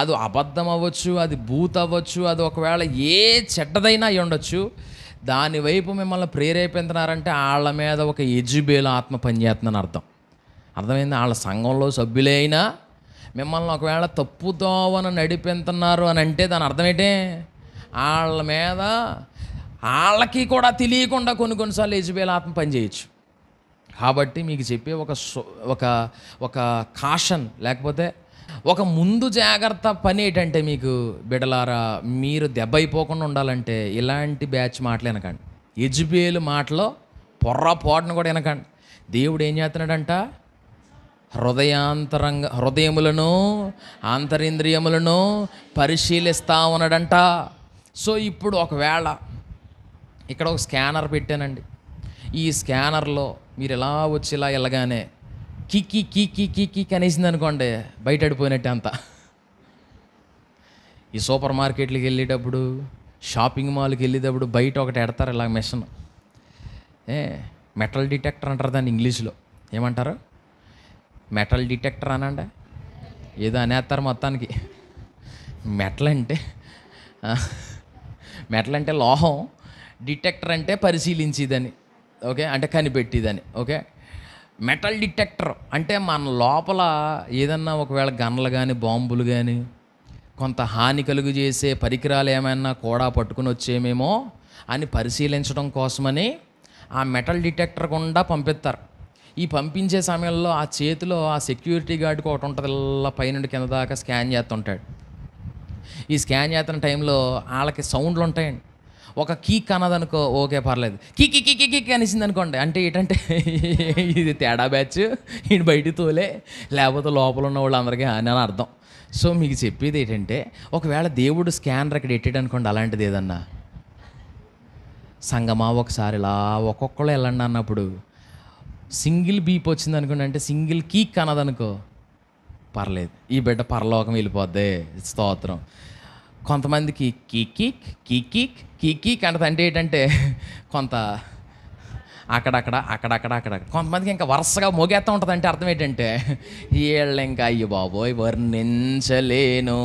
అది అబద్ధం అవ్వచ్చు అది భూత్ అవ్వచ్చు అది ఒకవేళ ఏ చెడ్డదైనా అయ్యి ఉండొచ్చు దాని వైపు మిమ్మల్ని ప్రేరేపించినారంటే వాళ్ళ మీద ఒక ఎజుబేలు ఆత్మ పనిచేస్తుందని అర్థం అర్థమైంది వాళ్ళ సంఘంలో సభ్యులైనా మిమ్మల్ని ఒకవేళ తప్పుతోవన నడిపిస్తున్నారు అని అంటే దాని అర్థం ఏంటి వాళ్ళ మీద వాళ్ళకి కూడా తెలియకుండా కొన్ని కొన్నిసార్లు ఎజుబేల ఆత్మ పనిచేయచ్చు కాబట్టి మీకు చెప్పే ఒక ఒక ఒక కాషన్ లేకపోతే ఒక ముందు జాగ్రత్త పని ఏంటంటే మీకు బిడలారా మీరు దెబ్బైపోకుండా ఉండాలంటే ఇలాంటి బ్యాచ్ మాటలు వినకండి ఎజుబేలు మాటలో పోటను కూడా వినకండి దేవుడు ఏం చేస్తున్నాడంట హృదయాంతరంగ హృదయములను ఆంతరింద్రియములను పరిశీలిస్తా ఉన్నాడంట సో ఇప్పుడు ఒకవేళ ఇక్కడ ఒక స్కానర్ పెట్టానండి ఈ స్కానర్లో మీరు ఇలా వచ్చి ఇలా వెళ్ళగానే కీ కీ కీ కనేసింది అనుకోండి బయట అడిపోయినట్టు అంత ఈ సూపర్ మార్కెట్లకి వెళ్ళేటప్పుడు షాపింగ్ మాల్కి వెళ్ళేటప్పుడు బయట ఒకటి ఎడతారు ఇలా మిషన్ ఏ మెటల్ డిటెక్టర్ అంటారు దాన్ని ఇంగ్లీష్లో ఏమంటారు మెటల్ డిటెక్టర్ అనండ ఏదో అనేస్తారు మొత్తానికి మెటల్ అంటే మెటల్ అంటే లోహం డిటెక్టర్ అంటే పరిశీలించేదని ఓకే అంటే కనిపెట్టేదని ఓకే మెటల్ డిటెక్టర్ అంటే మన లోపల ఏదన్నా ఒకవేళ గన్లు కానీ బాంబులు కానీ కొంత హాని కలుగు చేసే పరికరాలు ఏమైనా కూడా పట్టుకుని వచ్చేమేమో అని పరిశీలించడం కోసమని ఆ మెటల్ డిటెక్టర్ గుండా పంపిస్తారు ఈ పంపించే సమయంలో ఆ చేతిలో ఆ సెక్యూరిటీ గార్డ్కి ఒకటి ఉంటుంది ఇలా పైనుండి కింద దాకా స్కాన్ చేస్తుంటాడు ఈ స్కాన్ చేస్తున్న టైంలో వాళ్ళకి సౌండ్లు ఉంటాయండి ఒక కీక్ కనదనుకో ఓకే పర్లేదు కీ కీ కీ కీ అనిసింది అనుకోండి అంటే ఏంటంటే (laughs) ఇది తేడా బ్యాచ్ ఈయన బయట తోలే లేకపోతే లోపల ఉన్న వాళ్ళందరికీ అని అర్థం సో మీకు చెప్పేది ఏంటంటే ఒకవేళ దేవుడు స్కానర్ అక్కడ ఎట్టాడు అనుకోండి అలాంటిది ఏదన్నా సంగమా ఒకసారి ఇలా ఒక్కొక్కళ్ళు వెళ్ళండి అన్నప్పుడు సింగిల్ బీప్ వచ్చింది అనుకోండి అంటే సింగిల్ కీక్ అనదనుకో పర్లేదు ఈ బిడ్డ పరలోకం వెళ్ళిపోద్ది స్తోత్రం కొంతమందికి కీకిక్ కీక్ కీకిక్ అంటే అంటే ఏంటంటే కొంత అక్కడక్కడ అక్కడక్కడ అక్కడ కొంతమందికి ఇంకా వరుసగా మోగేస్తూ ఉంటుంది అంటే అర్థం ఏంటంటే వీళ్ళు ఇంకా అయ్యి బాబోయ్ వర్ణించలేను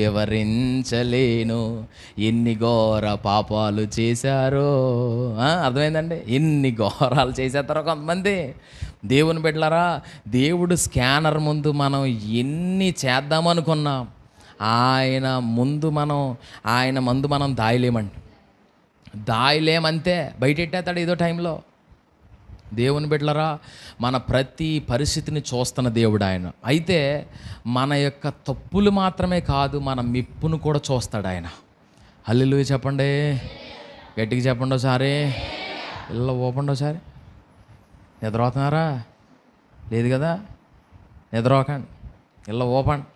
వివరించలేను ఎన్ని ఘోర పాపాలు చేశారో అర్థమైందండి ఎన్ని ఘోరాలు చేసేస్తారో కొంతమంది దేవుని బిడ్డలారా దేవుడు స్కానర్ ముందు మనం ఎన్ని చేద్దామనుకున్నాం ఆయన ముందు మనం ఆయన మందు మనం దాయలేమండి దాయలేమంతే బయటెట్టేస్తాడు ఏదో టైంలో దేవుని బిడ్డలరా మన ప్రతి పరిస్థితిని చూస్తున్న దేవుడు ఆయన అయితే మన యొక్క తప్పులు మాత్రమే కాదు మన మిప్పును కూడా చూస్తాడు ఆయన హల్లులు చెప్పండి గట్టికి చెప్పండి ఒకసారి ఇళ్ళ ఓపండి ఒకసారి నిద్రపోతున్నారా లేదు కదా నిద్రపోకండి ఇళ్ళ ఓపండి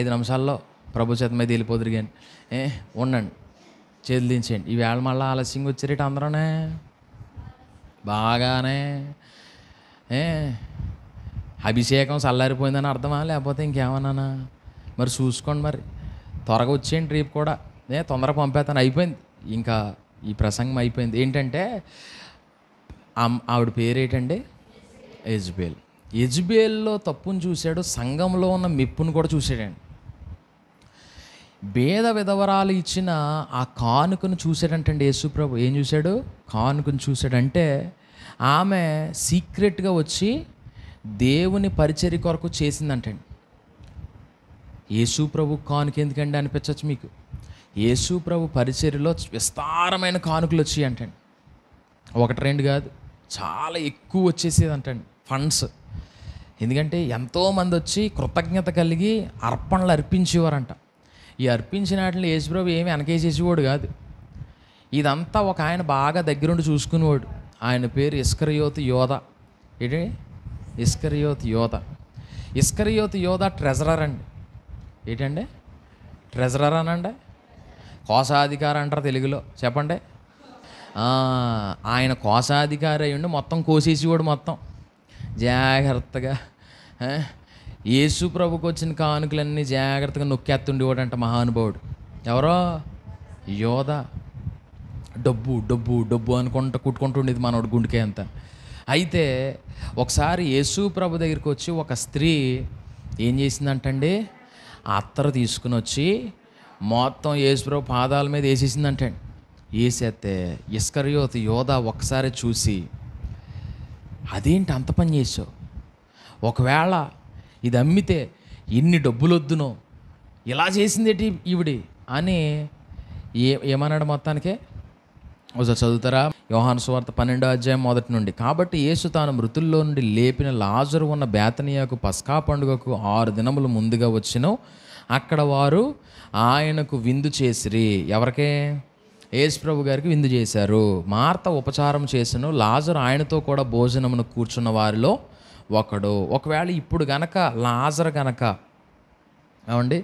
ఐదు నిమిషాల్లో ప్రభు చేత మీద వెళ్ళిపోదురు కానీ ఏ ఉండండి చేతులు ఈవేళ మళ్ళీ ఆలస్యంగా వచ్చారేట అందరూనే బాగానే ఏ అభిషేకం చల్లారిపోయిందని అర్థమా లేకపోతే ఇంకేమన్నానా మరి చూసుకోండి మరి త్వరగా వచ్చేయండి రేపు కూడా ఏ తొందరగా పంపేస్తాను అయిపోయింది ఇంకా ఈ ప్రసంగం అయిపోయింది ఏంటంటే ఆవిడ పేరేటండి ఎజ్బేల్ యజ్బేల్లో తప్పును చూశాడు సంఘంలో ఉన్న మెప్పును కూడా చూశాడండి భేద విధవరాలు ఇచ్చిన ఆ కానుకను చూశాడంటండి యేసుప్రభు ఏం చూశాడు కానుకను చూశాడంటే ఆమె సీక్రెట్గా వచ్చి దేవుని పరిచర్య కొరకు చేసిందంటండి యేసుప్రభు కానుక ఎందుకండి అనిపించవచ్చు మీకు యేసుప్రభు ప్రభు పరిచర్యలో విస్తారమైన కానుకలు వచ్చాయి అంటండి ఒకటి రెండు కాదు చాలా ఎక్కువ వచ్చేసేది అంటండి ఫండ్స్ ఎందుకంటే ఎంతోమంది వచ్చి కృతజ్ఞత కలిగి అర్పణలు అర్పించేవారంట ఈ అర్పించిన వాటిని యేసుప్రభు ఏమి వెనకేసేసేవాడు కాదు ఇదంతా ఒక ఆయన బాగా దగ్గరుండి చూసుకునేవాడు ఆయన పేరు ఇస్కరియోత్ యోధ ఏంటి ఇస్కరియోత్ యోధ ఇస్కరియోత్ యోధ ట్రెజరర్ అండి ఏంటండి ట్రెజరర్ అనండి కోశాధికారి అంటారు తెలుగులో చెప్పండి ఆయన కోశాధికారి అయ్యుండి మొత్తం కోసేసేవాడు మొత్తం జాగ్రత్తగా యేసు ప్రభుకు వచ్చిన కానుకలన్నీ జాగ్రత్తగా అంట మహానుభావుడు ఎవరో యోధ డబ్బు డబ్బు డబ్బు అనుకుంటా కుట్టుకుంటుండేది మనోడు గుండెకే అంత అయితే ఒకసారి యేసు ప్రభు దగ్గరికి వచ్చి ఒక స్త్రీ ఏం చేసిందంటండి అత్తర తీసుకుని వచ్చి మొత్తం యేసుప్రభు పాదాల మీద వేసేసిందంటండి వేసేస్తే ఇస్కర్యోత యోధ ఒకసారి చూసి అదేంటి అంత పని చేసావు ఒకవేళ ఇది అమ్మితే ఎన్ని డబ్బులు వద్దునో ఇలా చేసిందేటి ఈవిడి అని ఏ ఏమన్నాడు మొత్తానికే ఒకసారి చదువుతారా యోహాను సువార్త పన్నెండో అధ్యాయం మొదటి నుండి కాబట్టి యేసు తాను మృతుల్లో నుండి లేపిన లాజరు ఉన్న బేతనియాకు పస్కా పండుగకు ఆరు దినములు ముందుగా వచ్చినో అక్కడ వారు ఆయనకు విందు చేసిరి ఎవరికే యేసుప్రభు గారికి విందు చేశారు మార్త ఉపచారం చేసిన లాజర్ ఆయనతో కూడా భోజనమును కూర్చున్న వారిలో ఒకడు ఒకవేళ ఇప్పుడు గనక లాజర్ గనక ఏమండి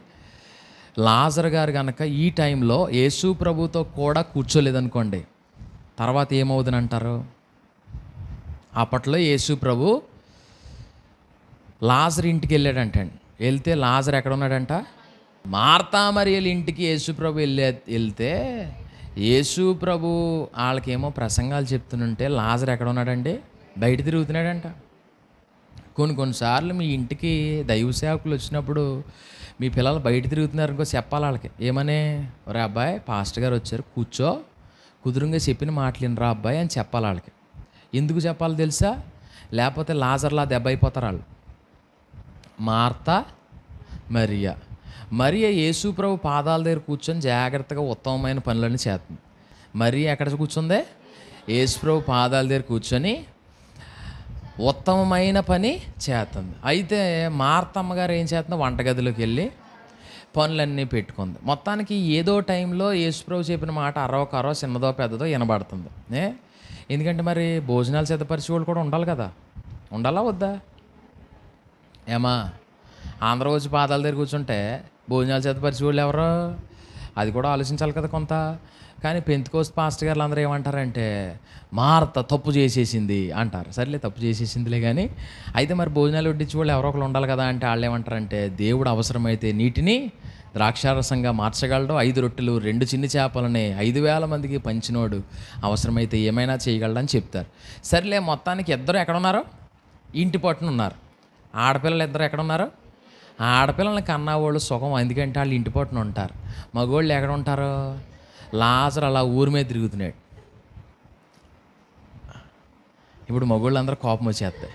లాజర్ గారు గనక ఈ టైంలో యేసు ప్రభుతో కూడా కూర్చోలేదనుకోండి తర్వాత ఏమవుదని అంటారు అప్పట్లో యేసు ప్రభు లాజర్ ఇంటికి వెళ్ళాడంటండి వెళ్తే లాజర్ ఎక్కడ ఉన్నాడంట మార్తామరియల్ ఇంటికి యేసుప్రభు వెళ్ళే వెళ్తే యేసు ప్రభు వాళ్ళకేమో ప్రసంగాలు చెప్తుంటే లాజర్ ఎక్కడ ఉన్నాడండి బయట తిరుగుతున్నాడంట కొన్ని కొన్నిసార్లు మీ ఇంటికి దైవ సేవకులు వచ్చినప్పుడు మీ పిల్లలు బయట తిరుగుతున్నారు ఇంకో చెప్పాలి వాళ్ళకి ఏమనే రే అబ్బాయి పాస్టర్ గారు వచ్చారు కూర్చో కుదురుగా చెప్పిన మాటలేను రా అబ్బాయి అని చెప్పాలి వాళ్ళకి ఎందుకు చెప్పాలి తెలుసా లేకపోతే లాజర్లా దెబ్బ అయిపోతారు వాళ్ళు మార్త మరియా మరియ యేసుప్రభు పాదాల దగ్గర కూర్చొని జాగ్రత్తగా ఉత్తమమైన పనులన్నీ చేస్తుంది మరి ఎక్కడ కూర్చుందే యేసుప్రభు పాదాల దగ్గర కూర్చొని ఉత్తమమైన పని చేస్తుంది అయితే మార్తమ్మ గారు ఏం చేస్తుంది వంటగదిలోకి వెళ్ళి పనులన్నీ పెట్టుకుంది మొత్తానికి ఏదో టైంలో యేసుప్రభు చెప్పిన మాట అరవ కరో చిన్నదో పెద్దదో వినబడుతుంది ఏ ఎందుకంటే మరి భోజనాలు సిద్ధపరిచే వాళ్ళు కూడా ఉండాలి కదా ఉండాలా వద్దా ఏమా ఆంధ్రవచ్చి పాదాల దగ్గర కూర్చుంటే భోజనాలు చేత వాళ్ళు ఎవరో అది కూడా ఆలోచించాలి కదా కొంత కానీ పెంతుకోస్ పాస్టర్ గారు అందరూ ఏమంటారంటే మార్త తప్పు చేసేసింది అంటారు సర్లే తప్పు చేసేసిందిలే కానీ అయితే మరి భోజనాలు వడ్డించి వాళ్ళు ఎవరో ఒకరు ఉండాలి కదా అంటే వాళ్ళు ఏమంటారంటే దేవుడు అవసరమైతే నీటిని ద్రాక్షారసంగా మార్చగలడు ఐదు రొట్టెలు రెండు చిన్ని చేపలని ఐదు వేల మందికి పంచినోడు అవసరమైతే ఏమైనా చేయగలడు అని చెప్తారు సర్లే మొత్తానికి ఇద్దరు ఎక్కడున్నారు ఇంటి పట్టున ఉన్నారు ఆడపిల్లలు ఇద్దరు ఎక్కడున్నారు ఆ ఆడపిల్లల్ని కన్నావాళ్ళు సుఖం ఎందుకంటే వాళ్ళు ఇంటి పట్టున ఉంటారు మగవాళ్ళు ఎక్కడ ఉంటారు లాజర్ అలా ఊరి మీద తిరుగుతున్నాడు ఇప్పుడు మగవాళ్ళు అందరూ కోపం వచ్చేస్తాయి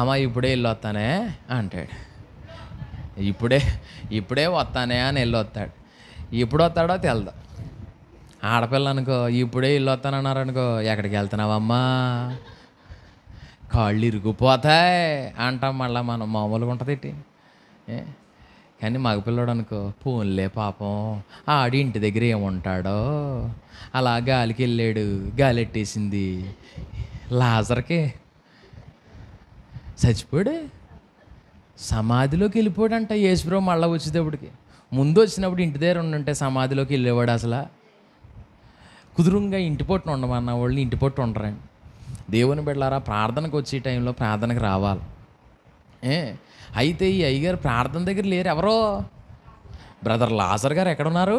అమ్మా ఇప్పుడే వెళ్ళొస్తానే అంటాడు ఇప్పుడే ఇప్పుడే వస్తానే అని వస్తాడు ఇప్పుడు వస్తాడో తెలదు ఆడపిల్ల అనుకో ఇప్పుడే వస్తానన్నారనుకో ఎక్కడికి వెళ్తున్నావమ్మా కాళ్ళు ఇరిగిపోతాయి అంటాం మళ్ళీ మనం మామూలుగా ఉంటుంది కానీ మగపిల్లడు అనుకో పోన్లే పాపం ఆడి ఇంటి దగ్గర ఏముంటాడో అలా గాలికి వెళ్ళాడు ఎట్టేసింది లాజర్కి చచ్చిపోడు సమాధిలోకి అంట యేసుప్రో మళ్ళీ వచ్చేటప్పటికి ముందు వచ్చినప్పుడు ఇంటి దగ్గర ఉండుంటే సమాధిలోకి వెళ్ళేవాడు అసలు కుదురుంగా ఇంటి పొట్టు ఉండమన్న వాళ్ళు ఇంటి పొట్టు ఉండరండి దేవుని బిడ్డలారా ప్రార్థనకు వచ్చే టైంలో ప్రార్థనకు రావాలి ఏ అయితే ఈ అయ్యగారు ప్రార్థన దగ్గర లేరు ఎవరో బ్రదర్ లాజర్ గారు ఎక్కడున్నారు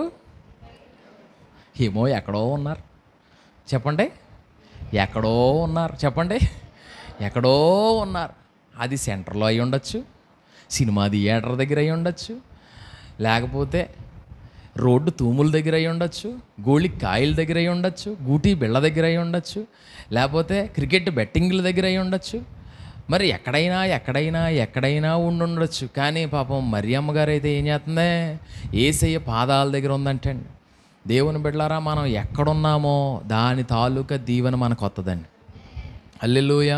ఏమో ఎక్కడో ఉన్నారు చెప్పండి ఎక్కడో ఉన్నారు చెప్పండి ఎక్కడో ఉన్నారు అది సెంటర్లో అయి ఉండొచ్చు సినిమా థియేటర్ దగ్గర అయి ఉండొచ్చు లేకపోతే రోడ్డు తూముల దగ్గర అయి ఉండొచ్చు గోళి కాయల దగ్గర అయి ఉండొచ్చు గూటి బిళ్ళ దగ్గర అయి ఉండొచ్చు లేకపోతే క్రికెట్ బెట్టింగ్ల దగ్గర అయి ఉండొచ్చు మరి ఎక్కడైనా ఎక్కడైనా ఎక్కడైనా ఉండి ఉండొచ్చు కానీ పాపం మరియమ్మ గారు అయితే ఏం చేస్తుంది ఏసయ్య పాదాల దగ్గర ఉందంటండి దేవుని బిడ్డలారా మనం ఎక్కడున్నామో దాని తాలూకా దీవెన మనకు వస్తుందండి అల్లెలుయ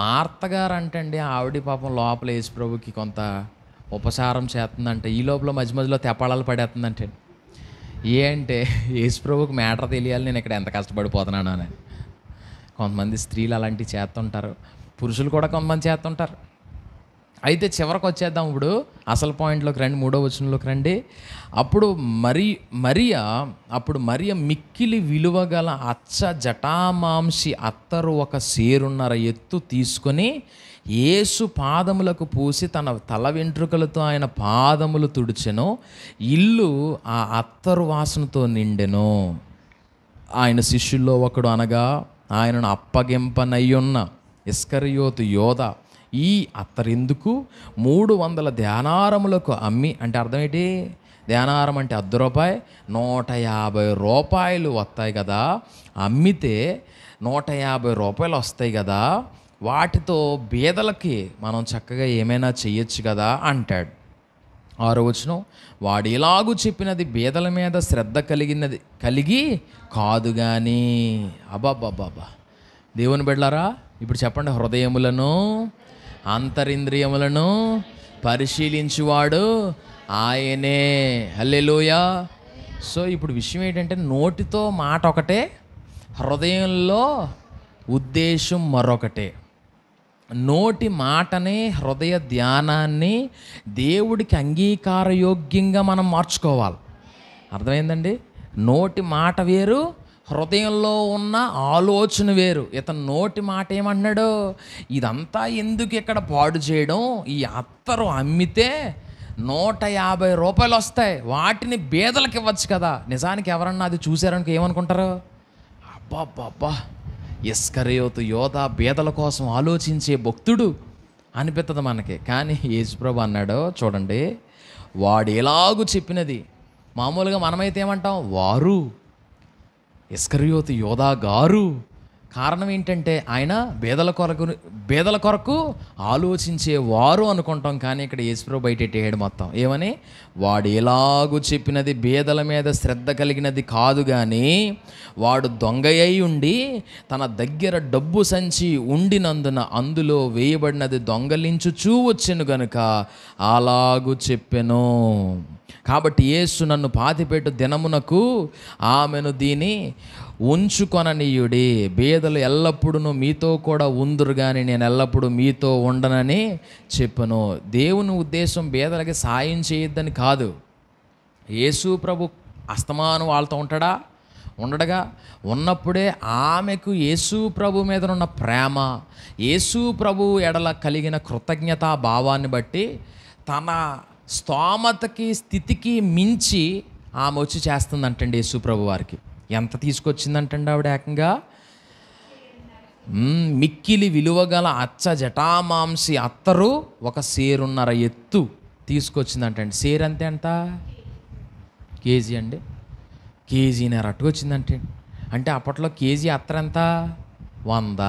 మార్త గారు అంటే అండి ఆవిడ పాపం లోపల యేసు ప్రభుకి కొంత ఉపసారం చేస్తుందంటే ఈ లోపల మధ్య మధ్యలో తెప్పడాలు పడేస్తుందంటే ఏ అంటే యేసుప్రభుకి మ్యాటర్ తెలియాలి నేను ఇక్కడ ఎంత కష్టపడిపోతున్నాను అని కొంతమంది స్త్రీలు అలాంటివి చేస్తుంటారు పురుషులు కూడా కొంతమంది చేస్తుంటారు అయితే చివరికి వచ్చేద్దాం ఇప్పుడు అసలు పాయింట్లోకి రండి మూడో వచనంలోకి రండి అప్పుడు మరి మరియ అప్పుడు మరియ మిక్కిలి గల అచ్చ జటామాంసి అత్తరు ఒక సేరున్నర ఎత్తు తీసుకొని ఏసు పాదములకు పూసి తన తల వెంట్రుకలతో ఆయన పాదములు తుడిచెను ఇల్లు ఆ అత్తరు వాసనతో నిండెను ఆయన శిష్యుల్లో ఒకడు అనగా ఆయనను అప్పగింపనయ్యున్న ఇస్కరియోతు యోధ ఈ అత్తరెందుకు మూడు వందల ధ్యానారములకు అమ్మి అంటే అర్థం ఏంటి ధ్యానారం అంటే అర్ధ రూపాయి నూట యాభై రూపాయలు వస్తాయి కదా అమ్మితే నూట యాభై రూపాయలు వస్తాయి కదా వాటితో బీదలకి మనం చక్కగా ఏమైనా చేయొచ్చు కదా అంటాడు ఆరో వచనం వాడు ఇలాగూ చెప్పినది బీదల మీద శ్రద్ధ కలిగినది కలిగి కాదు కానీ అబాబాబాబా దేవుని బిడ్డారా ఇప్పుడు చెప్పండి హృదయములను అంతరింద్రియములను పరిశీలించువాడు ఆయనే హల్లెలూయా సో ఇప్పుడు విషయం ఏంటంటే నోటితో మాట ఒకటే హృదయంలో ఉద్దేశం మరొకటే నోటి మాటనే హృదయ ధ్యానాన్ని దేవుడికి అంగీకారయోగ్యంగా మనం మార్చుకోవాలి అర్థమైందండి నోటి మాట వేరు హృదయంలో ఉన్న ఆలోచన వేరు ఇతను నోటి మాట ఏమంటున్నాడు ఇదంతా ఎందుకు ఇక్కడ పాడు చేయడం ఈ అత్తరు అమ్మితే నూట యాభై రూపాయలు వస్తాయి వాటిని బేదలకు ఇవ్వచ్చు కదా నిజానికి ఎవరన్నా అది చూసారనుకో ఏమనుకుంటారు అబ్బా అబ్బా అబ్బా ఇస్కరియోతు యోధ బీదల కోసం ఆలోచించే భక్తుడు అనిపిస్తుంది మనకి కానీ యేసుప్రభు అన్నాడో చూడండి వాడు ఎలాగూ చెప్పినది మామూలుగా మనమైతే ఏమంటాం వారు ఇస్కరియోతు యోధా గారు కారణం ఏంటంటే ఆయన బేదల కొరకు బేదల కొరకు ఆలోచించే వారు అనుకుంటాం కానీ ఇక్కడ యేసుప్రభు బయటెట్టేయడు మొత్తం ఏమని వాడు ఎలాగూ చెప్పినది బేదల మీద శ్రద్ధ కలిగినది కాదు కానీ వాడు దొంగయ్యి ఉండి తన దగ్గర డబ్బు సంచి ఉండినందున అందులో వేయబడినది చూ వచ్చెను గనుక అలాగూ చెప్పెను కాబట్టి యేసు నన్ను పాతిపెట్టు దినమునకు ఆమెను దీని ఉంచుకొననీయుడి బీదలు ఎల్లప్పుడూ మీతో కూడా ఉందురు కానీ నేను ఎల్లప్పుడూ మీతో ఉండనని చెప్పను దేవుని ఉద్దేశం బీదలకి సాయం చేయొద్దని కాదు యేసు ప్రభు అస్తమానం వాళ్ళతో ఉంటాడా ఉండడగా ఉన్నప్పుడే ఆమెకు యేసు ప్రభు మీద ఉన్న ప్రేమ యేసు ప్రభు ఎడల కలిగిన కృతజ్ఞతా భావాన్ని బట్టి తన స్తోమతకి స్థితికి మించి ఆమె వచ్చి చేస్తుందంటండి యేసు ప్రభు వారికి ఎంత తీసుకొచ్చిందంటండి ఆవిడ ఏకంగా మిక్కిలి విలువగల అచ్చ జటామాంసి అత్తరు ఒక సేరున్నర ఎత్తు తీసుకొచ్చిందంటండి సేర్ అంతే ఎంత కేజీ అండి కేజీన్నర అటు వచ్చిందంటే అంటే అప్పట్లో కేజీ అత్తర ఎంత వంద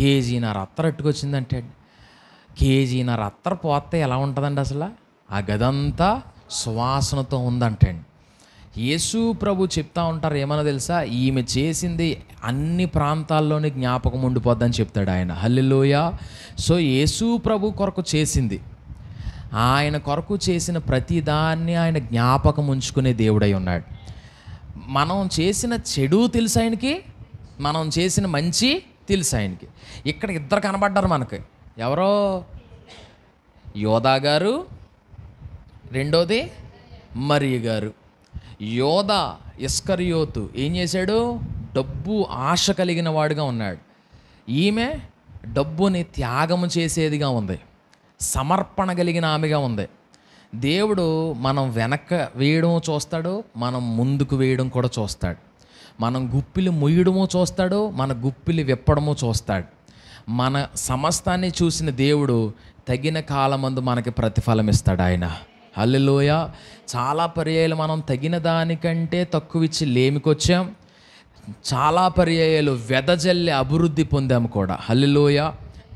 కేజీన్నర అత్తర కేజీ నర అత్తర పోతే ఎలా ఉంటుందండి అసలు ఆ గదంతా సువాసనతో ఉందంటండి యేసు ప్రభు చెప్తా ఉంటారు ఏమన్నా తెలుసా ఈమె చేసింది అన్ని ప్రాంతాల్లోనే జ్ఞాపకం ఉండిపోద్దని చెప్తాడు ఆయన హల్లిలోయ సో యేసు ప్రభు కొరకు చేసింది ఆయన కొరకు చేసిన ప్రతిదాన్ని ఆయన జ్ఞాపకం ఉంచుకునే దేవుడై ఉన్నాడు మనం చేసిన చెడు తెలుసు ఆయనకి మనం చేసిన మంచి తెలుసు ఆయనకి ఇక్కడ ఇద్దరు కనబడ్డారు మనకి ఎవరో యోధా గారు రెండోది మరియు గారు యోధ ఇస్కరియోతు ఏం చేశాడు డబ్బు ఆశ కలిగిన వాడుగా ఉన్నాడు ఈమె డబ్బుని త్యాగము చేసేదిగా ఉంది సమర్పణ కలిగిన ఆమెగా ఉంది దేవుడు మనం వెనక వేయడం చూస్తాడు మనం ముందుకు వేయడం కూడా చూస్తాడు మనం గుప్పిలు ముయ్యడము చూస్తాడు మన గుప్పిలు విప్పడము చూస్తాడు మన సమస్తాన్ని చూసిన దేవుడు తగిన కాలమందు మనకి ప్రతిఫలం ఇస్తాడు ఆయన హల్లెలోయ చాలా పర్యాయాలు మనం తగిన దానికంటే తక్కువ ఇచ్చి లేమికొచ్చాం చాలా పర్యాయాలు వెదజల్లి అభివృద్ధి పొందాము కూడా హల్లెలోయ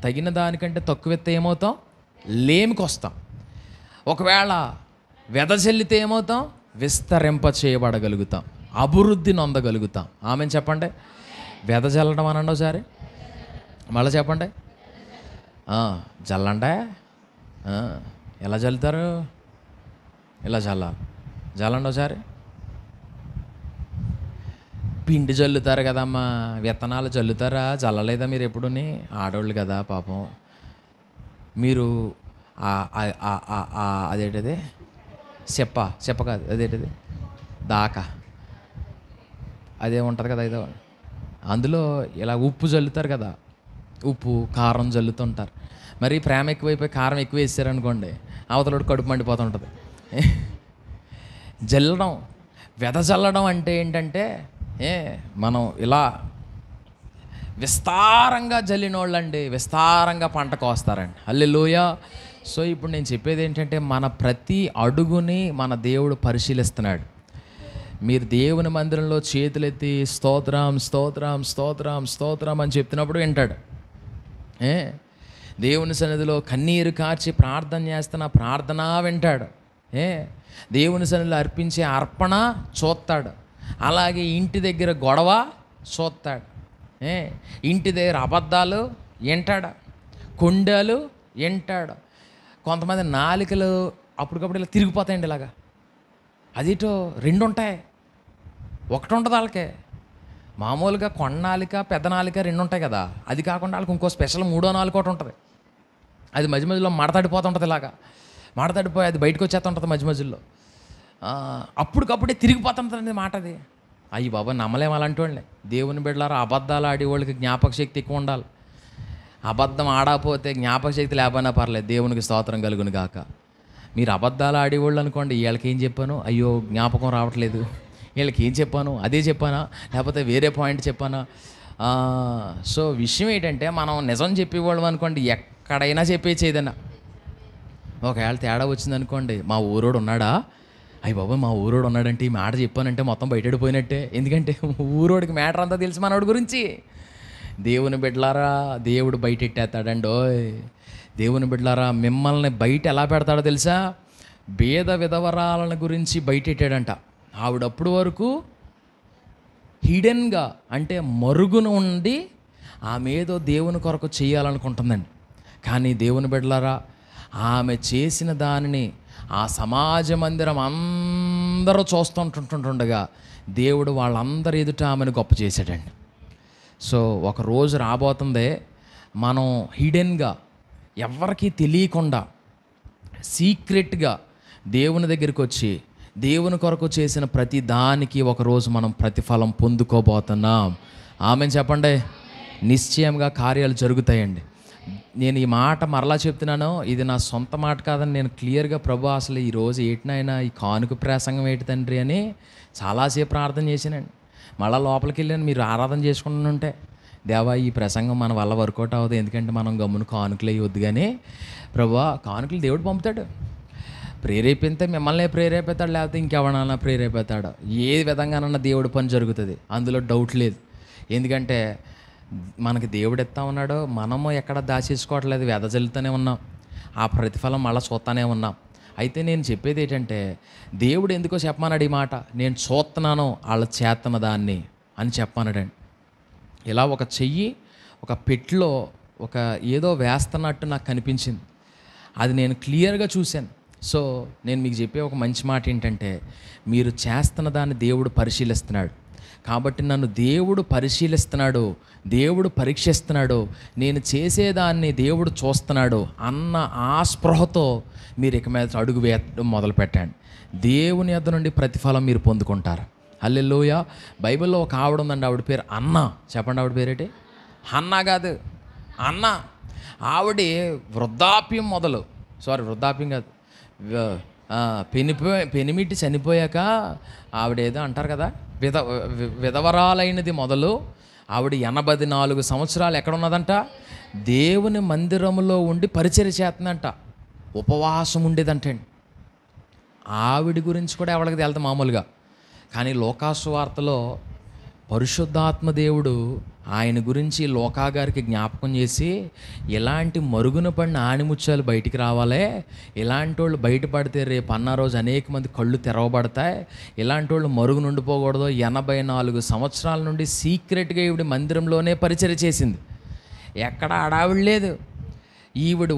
తగిన దానికంటే తక్కువ ఎత్తే ఏమవుతాం లేమికొస్తాం ఒకవేళ వెదజల్లితే ఏమవుతాం విస్తరింప చేయబడగలుగుతాం అభివృద్ధి నొందగలుగుతాం ఆమె చెప్పండి వెదజల్లడం అనండి ఒకసారి మళ్ళీ చెప్పండి జల్లండే ఎలా చల్లుతారు ఇలా చల్లాలి చల్లండి ఒకసారి పిండి చల్లుతారు కదమ్మా విత్తనాలు చల్లుతారా చల్లలేదా మీరు ఎప్పుడుని ఆడవాళ్ళు కదా పాపం మీరు అదేంటిది చెప్ప చెప్ప కాదు అదేంటిది దాకా అదే ఉంటుంది కదా ఏదో అందులో ఇలా ఉప్పు చల్లుతారు కదా ఉప్పు కారం చల్లుతుంటారు మరి ప్రేమ ఎక్కువైపోయి కారం ఎక్కువ వేసారనుకోండి అవతలోడు కడుపు ఉంటుంది (laughs) జల్లడం జల్లడం అంటే ఏంటంటే ఏ మనం ఇలా విస్తారంగా జల్లినోళ్ళండి విస్తారంగా పంట కోస్తారండి అల్లెలోయ సో ఇప్పుడు నేను చెప్పేది ఏంటంటే మన ప్రతి అడుగుని మన దేవుడు పరిశీలిస్తున్నాడు మీరు దేవుని మందిరంలో చేతులెత్తి స్తోత్రం స్తోత్రం స్తోత్రం స్తోత్రం అని చెప్తున్నప్పుడు వింటాడు ఏ దేవుని సన్నిధిలో కన్నీరు కార్చి ప్రార్థన చేస్తున్న ప్రార్థన వింటాడు ఏ దేవుని సన్నిలో అర్పించే అర్పణ చూస్తాడు అలాగే ఇంటి దగ్గర గొడవ చూస్తాడు ఏ ఇంటి దగ్గర అబద్ధాలు వింటాడు కొండలు వింటాడు కొంతమంది నాలికలు అప్పటికప్పుడు ఇలా తిరిగిపోతాయండి ఇలాగా అదేటో రెండు ఉంటాయి ఒకటి ఉంటుంది వాళ్ళకే మామూలుగా కొండనాలిక పెద్ద నాలిక రెండు ఉంటాయి కదా అది కాకుండా వాళ్ళకి ఇంకో స్పెషల్ మూడో నాలుగు ఒకటి ఉంటుంది అది మధ్య మధ్యలో మడతడిపోతుంటుంది ఇలాగా మాట్లాడిపోయి అది బయటకు వచ్చేస్తూ ఉంటుంది మధ్య మధ్యలో అప్పటికప్పుడే తిరిగిపోతుంటుంది మాట అది అయ్యి బాబా నమ్మలేము అలాంటి వాళ్ళే దేవుని బిడ్డలారా అబద్ధాలు ఆడేవాళ్ళకి జ్ఞాపక శక్తి ఎక్కువ ఉండాలి అబద్ధం ఆడకపోతే జ్ఞాపక శక్తి లేకపోయినా పర్లేదు దేవునికి స్తోత్రం కలుగును గాక మీరు అబద్ధాలు ఆడేవాళ్ళు అనుకోండి వీళ్ళకి ఏం చెప్పాను అయ్యో జ్ఞాపకం రావట్లేదు వీళ్ళకి ఏం చెప్పాను అదే చెప్పానా లేకపోతే వేరే పాయింట్ చెప్పానా సో విషయం ఏంటంటే మనం నిజం చెప్పేవాళ్ళం అనుకోండి ఎక్కడైనా చెప్పేది ఏదైనా ఒకవేళ తేడా వచ్చిందనుకోండి మా ఊరోడు ఉన్నాడా అయ్యి బాబా మా ఊరోడు ఉన్నాడంటే ఈ మ్యాటర్ చెప్పానంటే మొత్తం బయటపోయినట్టే ఎందుకంటే ఊరోడికి మ్యాటర్ అంతా తెలుసు మనోడి గురించి దేవుని బిడ్డలారా దేవుడు ఓయ్ దేవుని బిడ్డలారా మిమ్మల్ని బయట ఎలా పెడతాడో తెలుసా భేద విధవరాలను గురించి బయటెట్టాడంట ఆవిడప్పుడు వరకు హిడెన్గా అంటే మరుగున ఉండి ఆమె ఏదో దేవుని కొరకు చేయాలనుకుంటుందండి కానీ దేవుని బిడ్డలారా ఆమె చేసిన దానిని ఆ సమాజ మందిరం అందరూ చూస్తుంటుంటుండగా దేవుడు వాళ్ళందరి ఎదుట ఆమెను గొప్ప చేశాడండి సో ఒక రోజు రాబోతుంది మనం హిడెన్గా ఎవరికీ తెలియకుండా సీక్రెట్గా దేవుని దగ్గరికి వచ్చి దేవుని కొరకు చేసిన ప్రతి దానికి ఒకరోజు మనం ప్రతిఫలం పొందుకోబోతున్నాం ఆమె చెప్పండి నిశ్చయంగా కార్యాలు జరుగుతాయండి నేను ఈ మాట మరలా చెప్తున్నాను ఇది నా సొంత మాట కాదని నేను క్లియర్గా ప్రభు అసలు ఈరోజు ఏటినైనా ఈ కానుక ప్రసంగం ఏటి తండ్రి అని చాలాసేపు ప్రార్థన చేశానండి మళ్ళీ లోపలికి వెళ్ళాను మీరు ఆరాధన చేసుకుంటుంటే దేవా ఈ ప్రసంగం మన వల్ల వర్కౌట్ అవ్వదు ఎందుకంటే మనం గమ్మున కానుకలు అయ్యొద్దు కానీ ప్రభు కానుకలు దేవుడు పంపుతాడు ప్రేరేపితే మిమ్మల్ని ప్రేరేపితాడు లేకపోతే ఇంకెవడన్నా ప్రేరేపితాడు ఏ విధంగానన్నా దేవుడు పని జరుగుతుంది అందులో డౌట్ లేదు ఎందుకంటే మనకి దేవుడు ఎత్తా ఉన్నాడో మనము ఎక్కడ దాచేసుకోవట్లేదు వెదజల్లుతూనే ఉన్నాం ఆ ప్రతిఫలం మళ్ళీ చూస్తానే ఉన్నాం అయితే నేను చెప్పేది ఏంటంటే దేవుడు ఎందుకో చెప్పమన్నాడు ఈ మాట నేను చూస్తున్నాను వాళ్ళ చేతన దాన్ని అని చెప్పానడండి ఇలా ఒక చెయ్యి ఒక పెట్లో ఒక ఏదో వేస్తున్నట్టు నాకు కనిపించింది అది నేను క్లియర్గా చూశాను సో నేను మీకు చెప్పే ఒక మంచి మాట ఏంటంటే మీరు చేస్తున్న దాన్ని దేవుడు పరిశీలిస్తున్నాడు కాబట్టి నన్ను దేవుడు పరిశీలిస్తున్నాడు దేవుడు పరీక్షిస్తున్నాడు నేను చేసేదాన్ని దేవుడు చూస్తున్నాడు అన్న ఆ స్పృహతో మీరు ఇక మీద అడుగు వేయడం మొదలు పెట్టండి దేవుని యొద్ నుండి ప్రతిఫలం మీరు పొందుకుంటారు లోయ బైబిల్లో ఒక ఆవిడ ఉందండి ఆవిడ పేరు అన్న చెప్పండి ఆవిడ పేరేటి అన్న కాదు అన్న ఆవిడ వృద్ధాప్యం మొదలు సారీ వృద్ధాప్యం కాదు పెనిపో పెనిమిటి చనిపోయాక ఆవిడ ఏదో అంటారు కదా విధ విధవరాలైనది మొదలు ఆవిడ ఎనభై నాలుగు సంవత్సరాలు ఎక్కడున్నదంట దేవుని మందిరంలో ఉండి పరిచయ చేస్తుందంట ఉపవాసం ఉండేదంటే ఆవిడ గురించి కూడా ఎవరికి తెలుత మామూలుగా కానీ లోకాసు వార్తలో పరిశుద్ధాత్మ దేవుడు ఆయన గురించి లోకాగారికి జ్ఞాపకం చేసి ఇలాంటి మరుగున పడిన ఆనిముత్యాలు బయటికి రావాలే ఇలాంటి వాళ్ళు బయటపడితే రేపు అన్న రోజు అనేక మంది కళ్ళు తెరవబడతాయి ఇలాంటి వాళ్ళు మరుగున ఉండిపోకూడదు ఎనభై నాలుగు సంవత్సరాల నుండి సీక్రెట్గా ఈవిడ మందిరంలోనే పరిచయ చేసింది ఎక్కడ అడావిడ లేదు ఈవిడ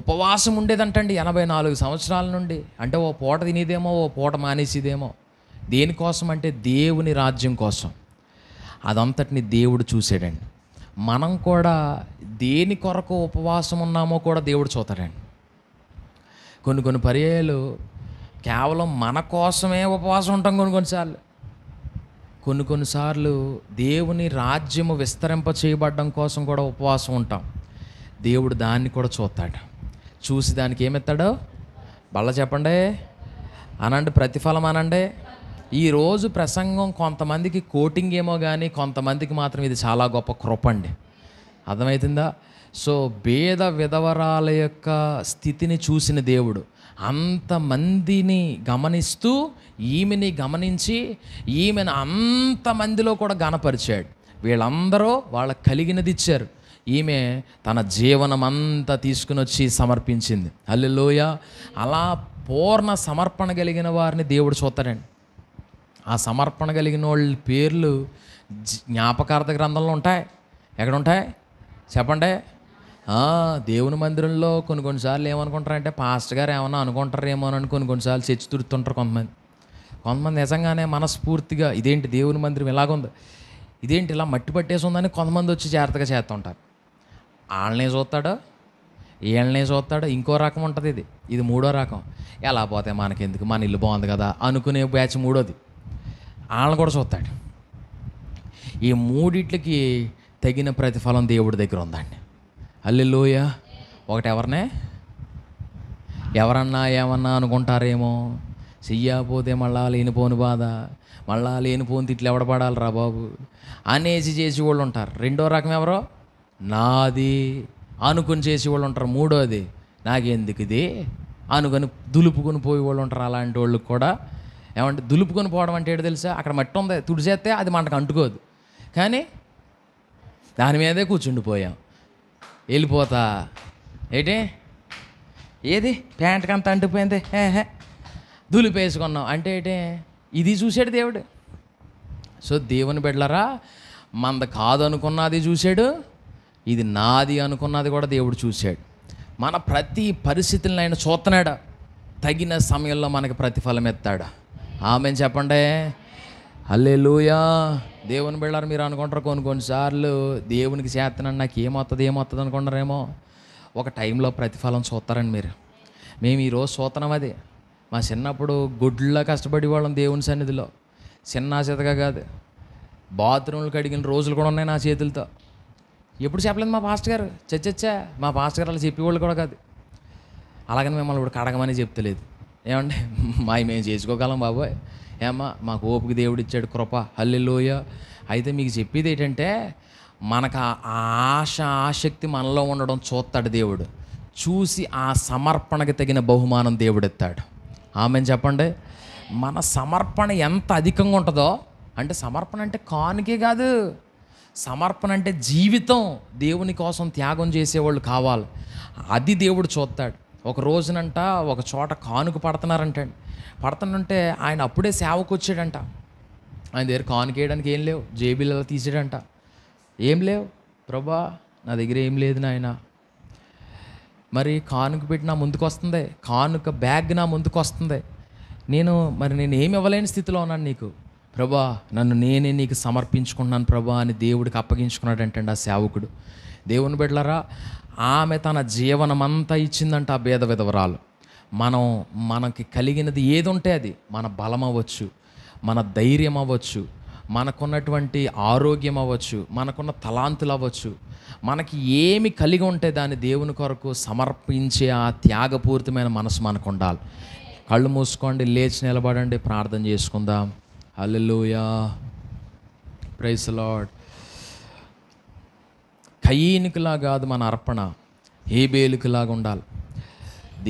ఉపవాసం ఉండేదంటండి ఎనభై నాలుగు సంవత్సరాల నుండి అంటే ఓ పూట తినేదేమో ఓ పూట మానేసేదేమో దేనికోసం అంటే దేవుని రాజ్యం కోసం అదంతటిని దేవుడు చూసాడండి మనం కూడా దేని కొరకు ఉపవాసం ఉన్నామో కూడా దేవుడు చూతాడండి కొన్ని కొన్ని పర్యాలు కేవలం మన కోసమే ఉపవాసం ఉంటాం కొన్ని కొన్నిసార్లు కొన్ని కొన్నిసార్లు దేవుని రాజ్యము విస్తరింప చేయబడడం కోసం కూడా ఉపవాసం ఉంటాం దేవుడు దాన్ని కూడా చూస్తాడు చూసి దానికి ఏమెత్తాడు బల్ల చెప్పండి అనండి ప్రతిఫలం అనండి ఈరోజు ప్రసంగం కొంతమందికి కోటింగ్ ఏమో కానీ కొంతమందికి మాత్రం ఇది చాలా గొప్ప కృప అండి అర్థమవుతుందా సో భేద విధవరాల యొక్క స్థితిని చూసిన దేవుడు అంతమందిని గమనిస్తూ ఈమెని గమనించి ఈమెను అంతమందిలో కూడా గనపరిచాడు వీళ్ళందరూ వాళ్ళకు కలిగినది ఇచ్చారు ఈమె తన జీవనం అంతా తీసుకుని వచ్చి సమర్పించింది అల్లెలోయ అలా పూర్ణ సమర్పణ కలిగిన వారిని దేవుడు చూస్తాడండి ఆ సమర్పణ కలిగిన వాళ్ళ పేర్లు జ్ఞాపకార్థ గ్రంథంలో ఉంటాయి ఎక్కడ ఉంటాయి చెప్పండి దేవుని మందిరంలో కొన్ని కొన్నిసార్లు ఏమనుకుంటారంటే పాస్ట్ గారు ఏమన్నా అనుకుంటారేమో అని కొన్ని కొన్నిసార్లు చర్చి తుడుతుంటారు కొంతమంది కొంతమంది నిజంగానే మనస్ఫూర్తిగా ఇదేంటి దేవుని మందిరం ఇలాగుంది ఇదేంటి ఇలా మట్టి పట్టేసి ఉందని కొంతమంది వచ్చి జాగ్రత్తగా చేస్తుంటారు వాళ్ళనే చూస్తాడు వీళ్ళనే చూస్తాడు ఇంకో రకం ఉంటుంది ఇది ఇది మూడో రకం ఎలా పోతే మనకెందుకు మన ఇల్లు బాగుంది కదా అనుకునే బ్యాచ్ మూడోది వాళ్ళని కూడా చూస్తాడు ఈ మూడిట్లకి తగిన ప్రతిఫలం దేవుడి దగ్గర ఉందండి అల్లెలోయ ఒకటి ఎవరినే ఎవరన్నా ఏమన్నా అనుకుంటారేమో చెయ్యకపోతే మళ్ళా లేనిపోని బాధ మళ్ళా లేనిపోని తిట్లు ఎవడపడాలి రా బాబు అనేసి చేసి వాళ్ళు ఉంటారు రెండో రకం ఎవరో నాది అనుకుని చేసి వాళ్ళు ఉంటారు మూడోది నాకెందుకు ఇది అనుకొని దులుపుకొని పోయి వాళ్ళు ఉంటారు అలాంటి వాళ్ళకి కూడా ఏమంటే దులుపుకొని పోవడం అంటే ఏంటో తెలుసా అక్కడ మట్టి ఉంది తుడిచేస్తే అది మనకు అంటుకోదు కానీ దాని మీదే కూర్చుండిపోయాం వెళ్ళిపోతా ఏంటి ఏది ప్యాంట్కి అంత అంటుపోయింది దులిపేసుకున్నాం అంటే ఏంటి ఇది చూశాడు దేవుడు సో దేవుని బిడ్డరా మంద కాదు అనుకున్నది చూశాడు ఇది నాది అనుకున్నది కూడా దేవుడు చూశాడు మన ప్రతి పరిస్థితులను ఆయన చూస్తున్నాడు తగిన సమయంలో మనకి ప్రతిఫలం ఎత్తాడా ఆమె చెప్పండి అల్లే లూయా దేవుని బిళ్ళారు మీరు అనుకుంటారు కొన్ని కొన్నిసార్లు దేవునికి చేస్తున్నాను నాకు ఏమవుతుంది ఏమవుతుంది అనుకుంటారేమో ఒక టైంలో ప్రతిఫలం చూస్తారండి మీరు మేము ఈరోజు చూస్తున్నాం అది మా చిన్నప్పుడు గుడ్లా కష్టపడి వాళ్ళం దేవుని సన్నిధిలో చిన్న చేతగా కాదు బాత్రూంలు కడిగిన రోజులు కూడా ఉన్నాయి నా చేతులతో ఎప్పుడు చెప్పలేదు మా పాస్టర్ గారు చచ్చచ్చా మా పాస్టర్ గారు అలా చెప్పేవాళ్ళు కూడా కాదు అలాగని మిమ్మల్ని ఇప్పుడు కడగమని చెప్తలేదు ఏమంటే మా మేము చేసుకోగలం బాబోయ్ ఏమ్మా మాకు ఓపిక దేవుడు ఇచ్చాడు కృప హల్లెలోయ అయితే మీకు చెప్పేది ఏంటంటే మనకు ఆ ఆశ ఆసక్తి మనలో ఉండడం చూస్తాడు దేవుడు చూసి ఆ సమర్పణకు తగిన బహుమానం దేవుడు ఎత్తాడు ఆమె చెప్పండి మన సమర్పణ ఎంత అధికంగా ఉంటుందో అంటే సమర్పణ అంటే కానుకే కాదు సమర్పణ అంటే జీవితం దేవుని కోసం త్యాగం చేసేవాళ్ళు కావాలి అది దేవుడు చూస్తాడు ఒక రోజునంట ఒక చోట కానుక పడుతున్నారంటండి పడుతుంటే ఆయన అప్పుడే సేవకు వచ్చాడంట ఆయన దగ్గర కానుక వేయడానికి ఏం లేవు జేబీలు అలా తీసాడంట ఏం లేవు ప్రభా నా దగ్గర ఏం లేదు నాయన మరి కానుక పెట్టి నా ముందుకు వస్తుంది కానుక బ్యాగ్ నా ముందుకు వస్తుంది నేను మరి నేను ఏమి ఇవ్వలేని స్థితిలో ఉన్నాను నీకు ప్రభా నన్ను నేనే నీకు సమర్పించుకున్నాను ప్రభా అని దేవుడికి అప్పగించుకున్నాడంటండి ఆ సేవకుడు దేవుని బిడ్డలరా ఆమె తన జీవనమంతా ఇచ్చిందంట ఆ భేద విధవరాలు మనం మనకి కలిగినది ఏది ఉంటే అది మన బలం అవ్వచ్చు మన ధైర్యం అవ్వచ్చు మనకున్నటువంటి ఆరోగ్యం అవ్వచ్చు మనకున్న తలాంతులు అవ్వచ్చు మనకి ఏమి కలిగి ఉంటే దాన్ని దేవుని కొరకు సమర్పించే ఆ త్యాగపూరితమైన మనసు మనకు ఉండాలి కళ్ళు మూసుకోండి లేచి నిలబడండి ప్రార్థన చేసుకుందాం అల్లెలుయా ప్రైస్ లాడ్ కయీనికిలా కాదు మన అర్పణ హేబేలుకిలాగా ఉండాలి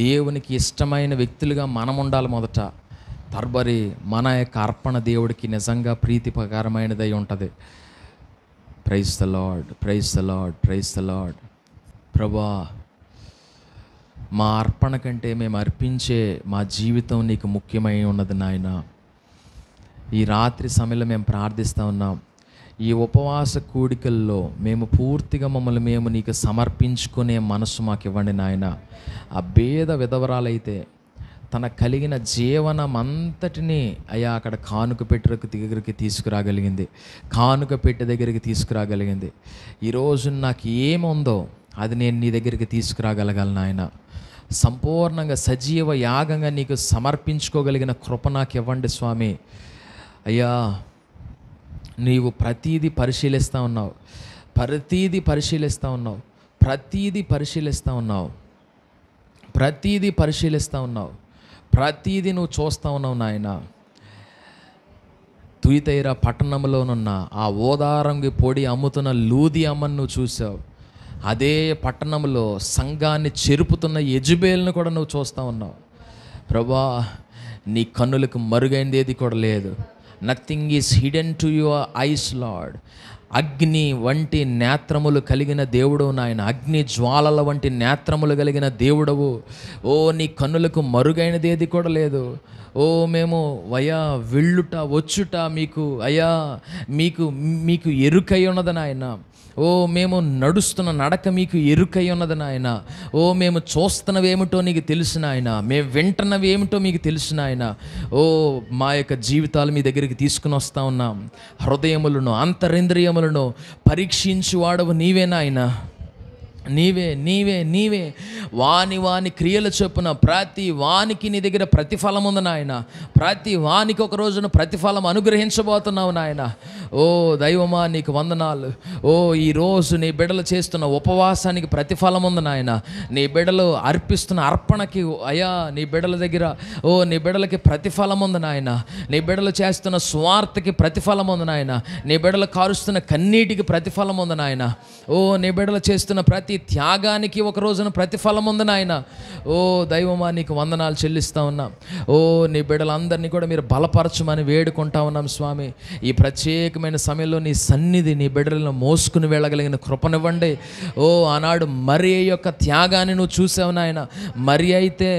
దేవునికి ఇష్టమైన వ్యక్తులుగా మనం ఉండాలి మొదట తర్బరి మన యొక్క అర్పణ దేవుడికి నిజంగా ప్రీతిపకరమైనదై ఉంటుంది praise the lord praise the lord praise the lord ప్రభా మా అర్పణ కంటే మేము అర్పించే మా జీవితం నీకు ముఖ్యమై ఉన్నది నాయన ఈ రాత్రి సమయంలో మేము ప్రార్థిస్తూ ఉన్నాం ఈ ఉపవాస కూడికల్లో మేము పూర్తిగా మమ్మల్ని మేము నీకు సమర్పించుకునే మనసు మాకు ఇవ్వండి నాయన ఆ భేద విధవరాలైతే తన కలిగిన జీవనం అయ్యా అక్కడ కానుక పెట్టుకు దగ్గరికి తీసుకురాగలిగింది కానుక పెట్టె దగ్గరికి తీసుకురాగలిగింది ఈరోజు నాకు ఏముందో అది నేను నీ దగ్గరికి తీసుకురాగలగాలి నాయన సంపూర్ణంగా సజీవ యాగంగా నీకు సమర్పించుకోగలిగిన కృప నాకు ఇవ్వండి స్వామి అయ్యా నీవు ప్రతీది పరిశీలిస్తూ ఉన్నావు ప్రతీది పరిశీలిస్తూ ఉన్నావు ప్రతీది పరిశీలిస్తూ ఉన్నావు ప్రతీది పరిశీలిస్తూ ఉన్నావు ప్రతీది నువ్వు చూస్తూ ఉన్నావు నాయన తుయితైర పట్టణంలోనున్న ఆ ఓదారంగి పొడి అమ్ముతున్న లూది అమ్మను నువ్వు చూసావు అదే పట్టణంలో సంఘాన్ని చెరుపుతున్న యజుబేల్ను కూడా నువ్వు చూస్తూ ఉన్నావు ప్రభా నీ కన్నులకు మరుగైనది ఏది కూడా లేదు nothing is hidden to your eyes lord అగ్ని వంటి నేత్రములు కలిగిన దేవుడు నాయన అగ్ని జ్వాలల వంటి నేత్రములు కలిగిన దేవుడవు ఓ నీ కన్నులకు మరుగైనది ఏది కూడా లేదు ఓ మేము వయా వెళ్ళుట వచ్చుట మీకు అయా మీకు మీకు ఎరుకై ఉన్నది నాయన ఓ మేము నడుస్తున్న నడక మీకు ఎరుకై ఉన్నది నాయన ఓ మేము చూస్తున్నవేమిటో నీకు తెలిసిన ఆయన మేము ఏమిటో మీకు తెలిసిన ఆయన ఓ మా యొక్క జీవితాలు మీ దగ్గరికి తీసుకుని వస్తా ఉన్నాం హృదయములను అంతరింద్రియములను వాడవు నీవేనా ఆయన నీవే నీవే నీవే వాని వాని క్రియలు చొప్పున ప్రతి వానికి నీ దగ్గర ప్రతిఫలం ఉంది నాయన ప్రతి వానికి ఒక రోజున ప్రతిఫలం అనుగ్రహించబోతున్నావు నాయన ఓ దైవమా నీకు వందనాలు ఓ ఈరోజు నీ బిడ్డలు చేస్తున్న ఉపవాసానికి ప్రతిఫలం ఉంది నాయన నీ బిడ్డలు అర్పిస్తున్న అర్పణకి అయా నీ బిడ్డల దగ్గర ఓ నీ బిడ్డలకి ప్రతిఫలం ఉంది నాయన నీ బిడ్డలు చేస్తున్న స్వార్థకి ప్రతిఫలం ఉంది నాయన నీ బిడ్డలు కారుస్తున్న కన్నీటికి ప్రతిఫలం ఉంది నాయన ఓ నీ బిడ్డలు చేస్తున్న ప్రతి నీ త్యాగానికి ఒక రోజున ప్రతిఫలం ఉంది నాయన ఓ దైవమా నీకు వందనాలు చెల్లిస్తూ ఉన్నాం ఓ నీ బిడ్డలందరినీ కూడా మీరు బలపరచమని వేడుకుంటా ఉన్నాం స్వామి ఈ ప్రత్యేకమైన సమయంలో నీ సన్నిధి నీ బిడ్డలను మోసుకుని వెళ్ళగలిగిన కృపనివ్వండి ఓ ఆనాడు మరి యొక్క త్యాగాన్ని నువ్వు చూసావు నాయన మరి అయితే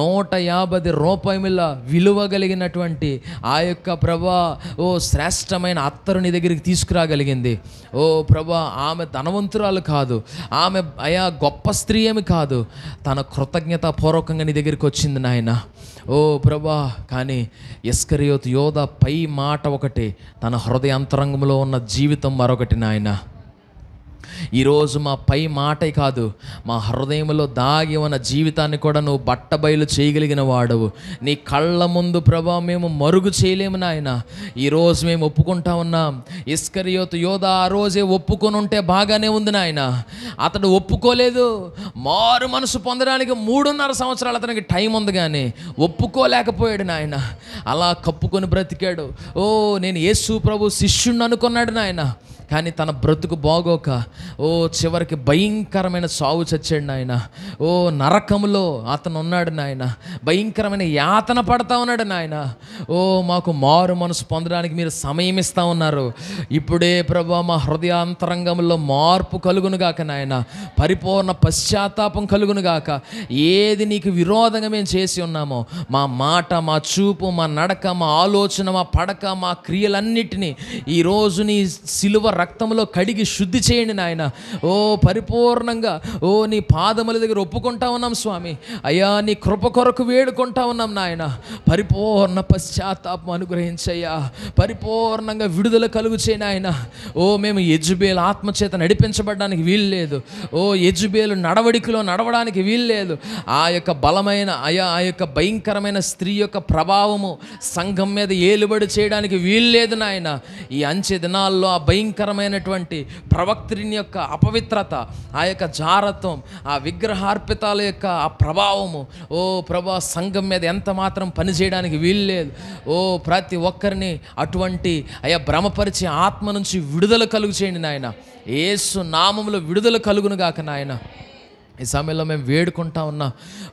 నూట యాభై రూపాయల విలువ కలిగినటువంటి ఆ యొక్క ప్రభా ఓ శ్రేష్టమైన అత్తరు నీ దగ్గరికి తీసుకురాగలిగింది ఓ ప్రభా ఆమె ధనవంతురాలు కాదు ఆమె ఆమె అయా గొప్ప స్త్రీ ఏమి కాదు తన కృతజ్ఞత పూర్వకంగా నీ దగ్గరికి వచ్చింది నాయన ఓ ప్రభా కానీ ఎస్కరియోత్ యోధ పై మాట ఒకటి తన హృదయ అంతరంగంలో ఉన్న జీవితం మరొకటి నాయన ఈరోజు మా పై మాటే కాదు మా హృదయంలో దాగి ఉన్న జీవితాన్ని కూడా నువ్వు బట్టబయలు చేయగలిగిన వాడవు నీ కళ్ళ ముందు ప్రభా మేము మరుగు చేయలేము నాయన ఈరోజు మేము ఒప్పుకుంటా ఉన్నాం ఇస్కరియోత్ యోధ ఆ రోజే ఒప్పుకొని ఉంటే బాగానే ఉంది నాయన అతడు ఒప్పుకోలేదు మారు మనసు పొందడానికి మూడున్నర సంవత్సరాలు అతనికి టైం ఉంది కానీ ఒప్పుకోలేకపోయాడు నాయన అలా కప్పుకొని బ్రతికాడు ఓ నేను యేసు ప్రభు శిష్యుణ్ణి అనుకున్నాడు నాయన కానీ తన బ్రతుకు బాగోక ఓ చివరికి భయంకరమైన సావు చచ్చాడు నాయన ఓ నరకంలో అతను ఉన్నాడు నాయన భయంకరమైన యాతన పడతా ఉన్నాడు నాయన ఓ మాకు మారు మనసు పొందడానికి మీరు సమయం ఇస్తా ఉన్నారు ఇప్పుడే ప్రభా మా హృదయాంతరంగంలో మార్పు కలుగునుగాక నాయన పరిపూర్ణ పశ్చాత్తాపం కలుగునుగాక ఏది నీకు విరోధంగా మేము చేసి ఉన్నామో మా మాట మా చూపు మా నడక మా ఆలోచన మా పడక మా క్రియలన్నిటినీ ఈరోజు నీ సిలువ రక్తంలో కడిగి శుద్ధి చేయండి నాయన ఓ పరిపూర్ణంగా ఓ నీ పాదముల దగ్గర ఒప్పుకుంటా ఉన్నాం స్వామి అయ్యా నీ కృప కొరకు వేడుకుంటా ఉన్నాం నాయన పరిపూర్ణ పశ్చి పశ్చాత్తాపం అనుగ్రహించయ్యా పరిపూర్ణంగా విడుదల కలుగు ఆయన ఓ మేము యజుబేలు ఆత్మచేత నడిపించబడడానికి వీలు లేదు ఓ యజుబేలు నడవడికలో నడవడానికి వీల్లేదు ఆ యొక్క బలమైన అయా ఆ యొక్క భయంకరమైన స్త్రీ యొక్క ప్రభావము సంఘం మీద ఏలుబడి చేయడానికి వీలు లేదు నాయన ఈ అంచె దినాల్లో ఆ భయంకరమైనటువంటి ప్రవక్తిని యొక్క అపవిత్రత ఆ యొక్క జారత్వం ఆ విగ్రహార్పితాల యొక్క ఆ ప్రభావము ఓ ప్రభా సంఘం మీద ఎంత మాత్రం పనిచేయడానికి వీలు లేదు ఓ ప్రతి ఒక్కరిని అటువంటి అయ్యా భ్రమపరిచి ఆత్మ నుంచి విడుదల కలుగు చేయండి నాయన ఏసు నామంలో విడుదల కలుగును గాక నాయన ఈ సమయంలో మేము వేడుకుంటా ఉన్నా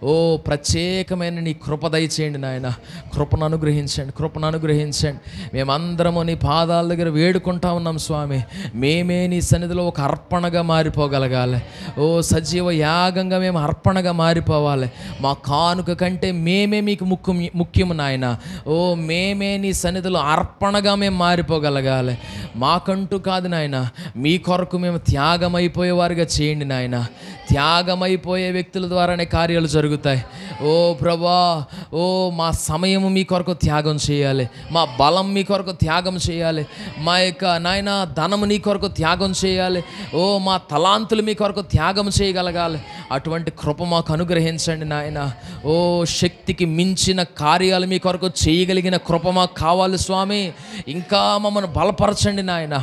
ఓ ప్రత్యేకమైన నీ కృప దయచేయండి నాయన కృపను అనుగ్రహించండి కృపను అనుగ్రహించండి మేమందరము నీ పాదాల దగ్గర వేడుకుంటా ఉన్నాం స్వామి మేమే నీ సన్నిధిలో ఒక అర్పణగా మారిపోగలగాలి ఓ సజీవ యాగంగా మేము అర్పణగా మారిపోవాలి మా కానుక కంటే మేమే మీకు ముక్కు ముఖ్యము నాయన ఓ మేమే నీ సన్నిధిలో అర్పణగా మేము మారిపోగలగాలి మాకంటూ కాదు నాయన మీ కొరకు మేము త్యాగమైపోయేవారుగా చేయండి నాయన త్యాగం అంకితమైపోయే వ్యక్తుల ద్వారానే కార్యాలు జరుగుతాయి ఓ ప్రభా ఓ మా సమయము మీ కొరకు త్యాగం చేయాలి మా బలం మీ కొరకు త్యాగం చేయాలి మా యొక్క నాయన ధనము నీ కొరకు త్యాగం చేయాలి ఓ మా తలాంతులు మీ కొరకు త్యాగం చేయగలగాలి అటువంటి కృప మాకు అనుగ్రహించండి నాయన ఓ శక్తికి మించిన కార్యాలు మీ కొరకు చేయగలిగిన కృప మాకు కావాలి స్వామి ఇంకా మమ్మల్ని బలపరచండి నాయన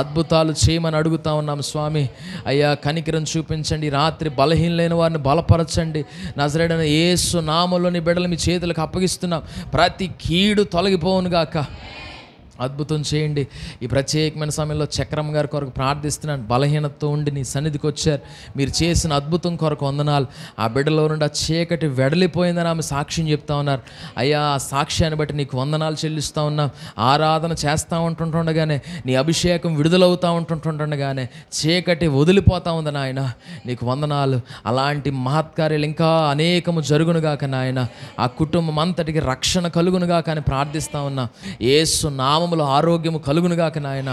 అద్భుతాలు చేయమని అడుగుతా ఉన్నాం స్వామి అయ్యా కనికిరం చూపించండి రాత్రి బలహీనలైన వారిని బలపరచండి నజరేడన ఏసు నామలోని బిడ్డలు మీ చేతులకు అప్పగిస్తున్నాం ప్రతి కీడు గాక అద్భుతం చేయండి ఈ ప్రత్యేకమైన సమయంలో చక్రం గారి కొరకు ప్రార్థిస్తున్నాను బలహీనతతో ఉండి నీ సన్నిధికి వచ్చారు మీరు చేసిన అద్భుతం కొరకు వందనాలు ఆ బిడ్డలో నుండి ఆ చీకటి వెడలిపోయిందని ఆమె సాక్ష్యం చెప్తా ఉన్నారు అయ్యా ఆ సాక్ష్యాన్ని బట్టి నీకు వందనాలు చెల్లిస్తూ ఉన్నాం ఆరాధన చేస్తూ ఉంటుంటుండగానే నీ అభిషేకం విడుదలవుతూ ఉంటుంటుండగానే చీకటి వదిలిపోతూ ఉంది నాయన నీకు వందనాలు అలాంటి మహత్కార్యాలు ఇంకా అనేకము జరుగునుగాక నాయన ఆ కుటుంబం అంతటికి రక్షణ కలుగునుగా కానీ ప్రార్థిస్తూ ఉన్నా ఏసు నామం కుటుంబంలో ఆరోగ్యము కలుగునుగాక నాయన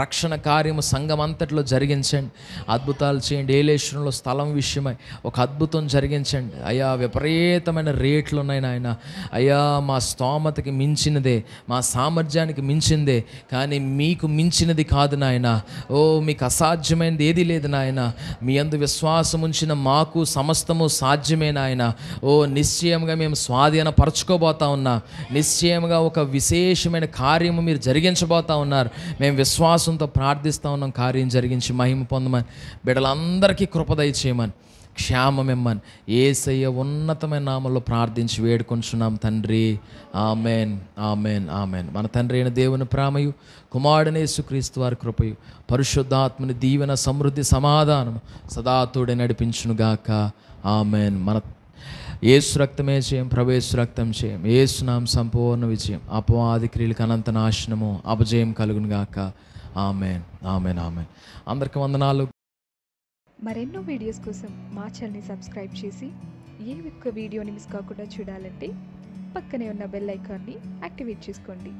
రక్షణ కార్యము సంఘం అంతట్లో జరిగించండి అద్భుతాలు చేయండి ఏలేశ్వరంలో స్థలం విషయమై ఒక అద్భుతం జరిగించండి అయ్యా విపరీతమైన రేట్లు ఉన్నాయి నాయన అయ్యా మా స్తోమతకి మించినదే మా సామర్థ్యానికి మించిందే కానీ మీకు మించినది కాదు నాయన ఓ మీకు అసాధ్యమైనది ఏది లేదు నాయన మీ అందు విశ్వాసం ఉంచిన మాకు సమస్తము సాధ్యమే నాయన ఓ నిశ్చయంగా మేము స్వాధీనపరచుకోబోతా ఉన్నా నిశ్చయంగా ఒక విశేషమైన కార్యము మీరు మీరు జరిగించబోతా ఉన్నారు మేము విశ్వాసంతో ప్రార్థిస్తూ ఉన్నాం కార్యం జరిగించి మహిమ పొందమని బిడ్డలందరికీ కృపదయ చేయమని క్షేమమిమ్మని ఏసయ్య ఉన్నతమైన నామంలో ప్రార్థించి వేడుకొంచున్నాం తండ్రి ఆమెన్ ఆమెన్ ఆమెన్ మన తండ్రి అయిన దేవుని ప్రేమయు కుమారుడనేసు క్రీస్తు వారి కృపయు పరిశుద్ధాత్మని దీవెన సమృద్ధి సమాధానం సదాతోడే నడిపించునుగాక ఆమెన్ మన ఏసు రక్తమే చేయం ప్రవేశ రక్తం చేయం నాం సంపూర్ణ విజయం అపవాది క్రియలకు అనంత నాశనము అపజయం కలుగును గాక ఆమెన్ ఆమెన్ ఆమెన్ అందరికి వందనాలు మరెన్నో వీడియోస్ కోసం మా ఛానల్ని సబ్స్క్రైబ్ చేసి ఏ ఒక్క వీడియోని మిస్ కాకుండా చూడాలంటే పక్కనే ఉన్న బెల్ ఐకాన్ని యాక్టివేట్ చేసుకోండి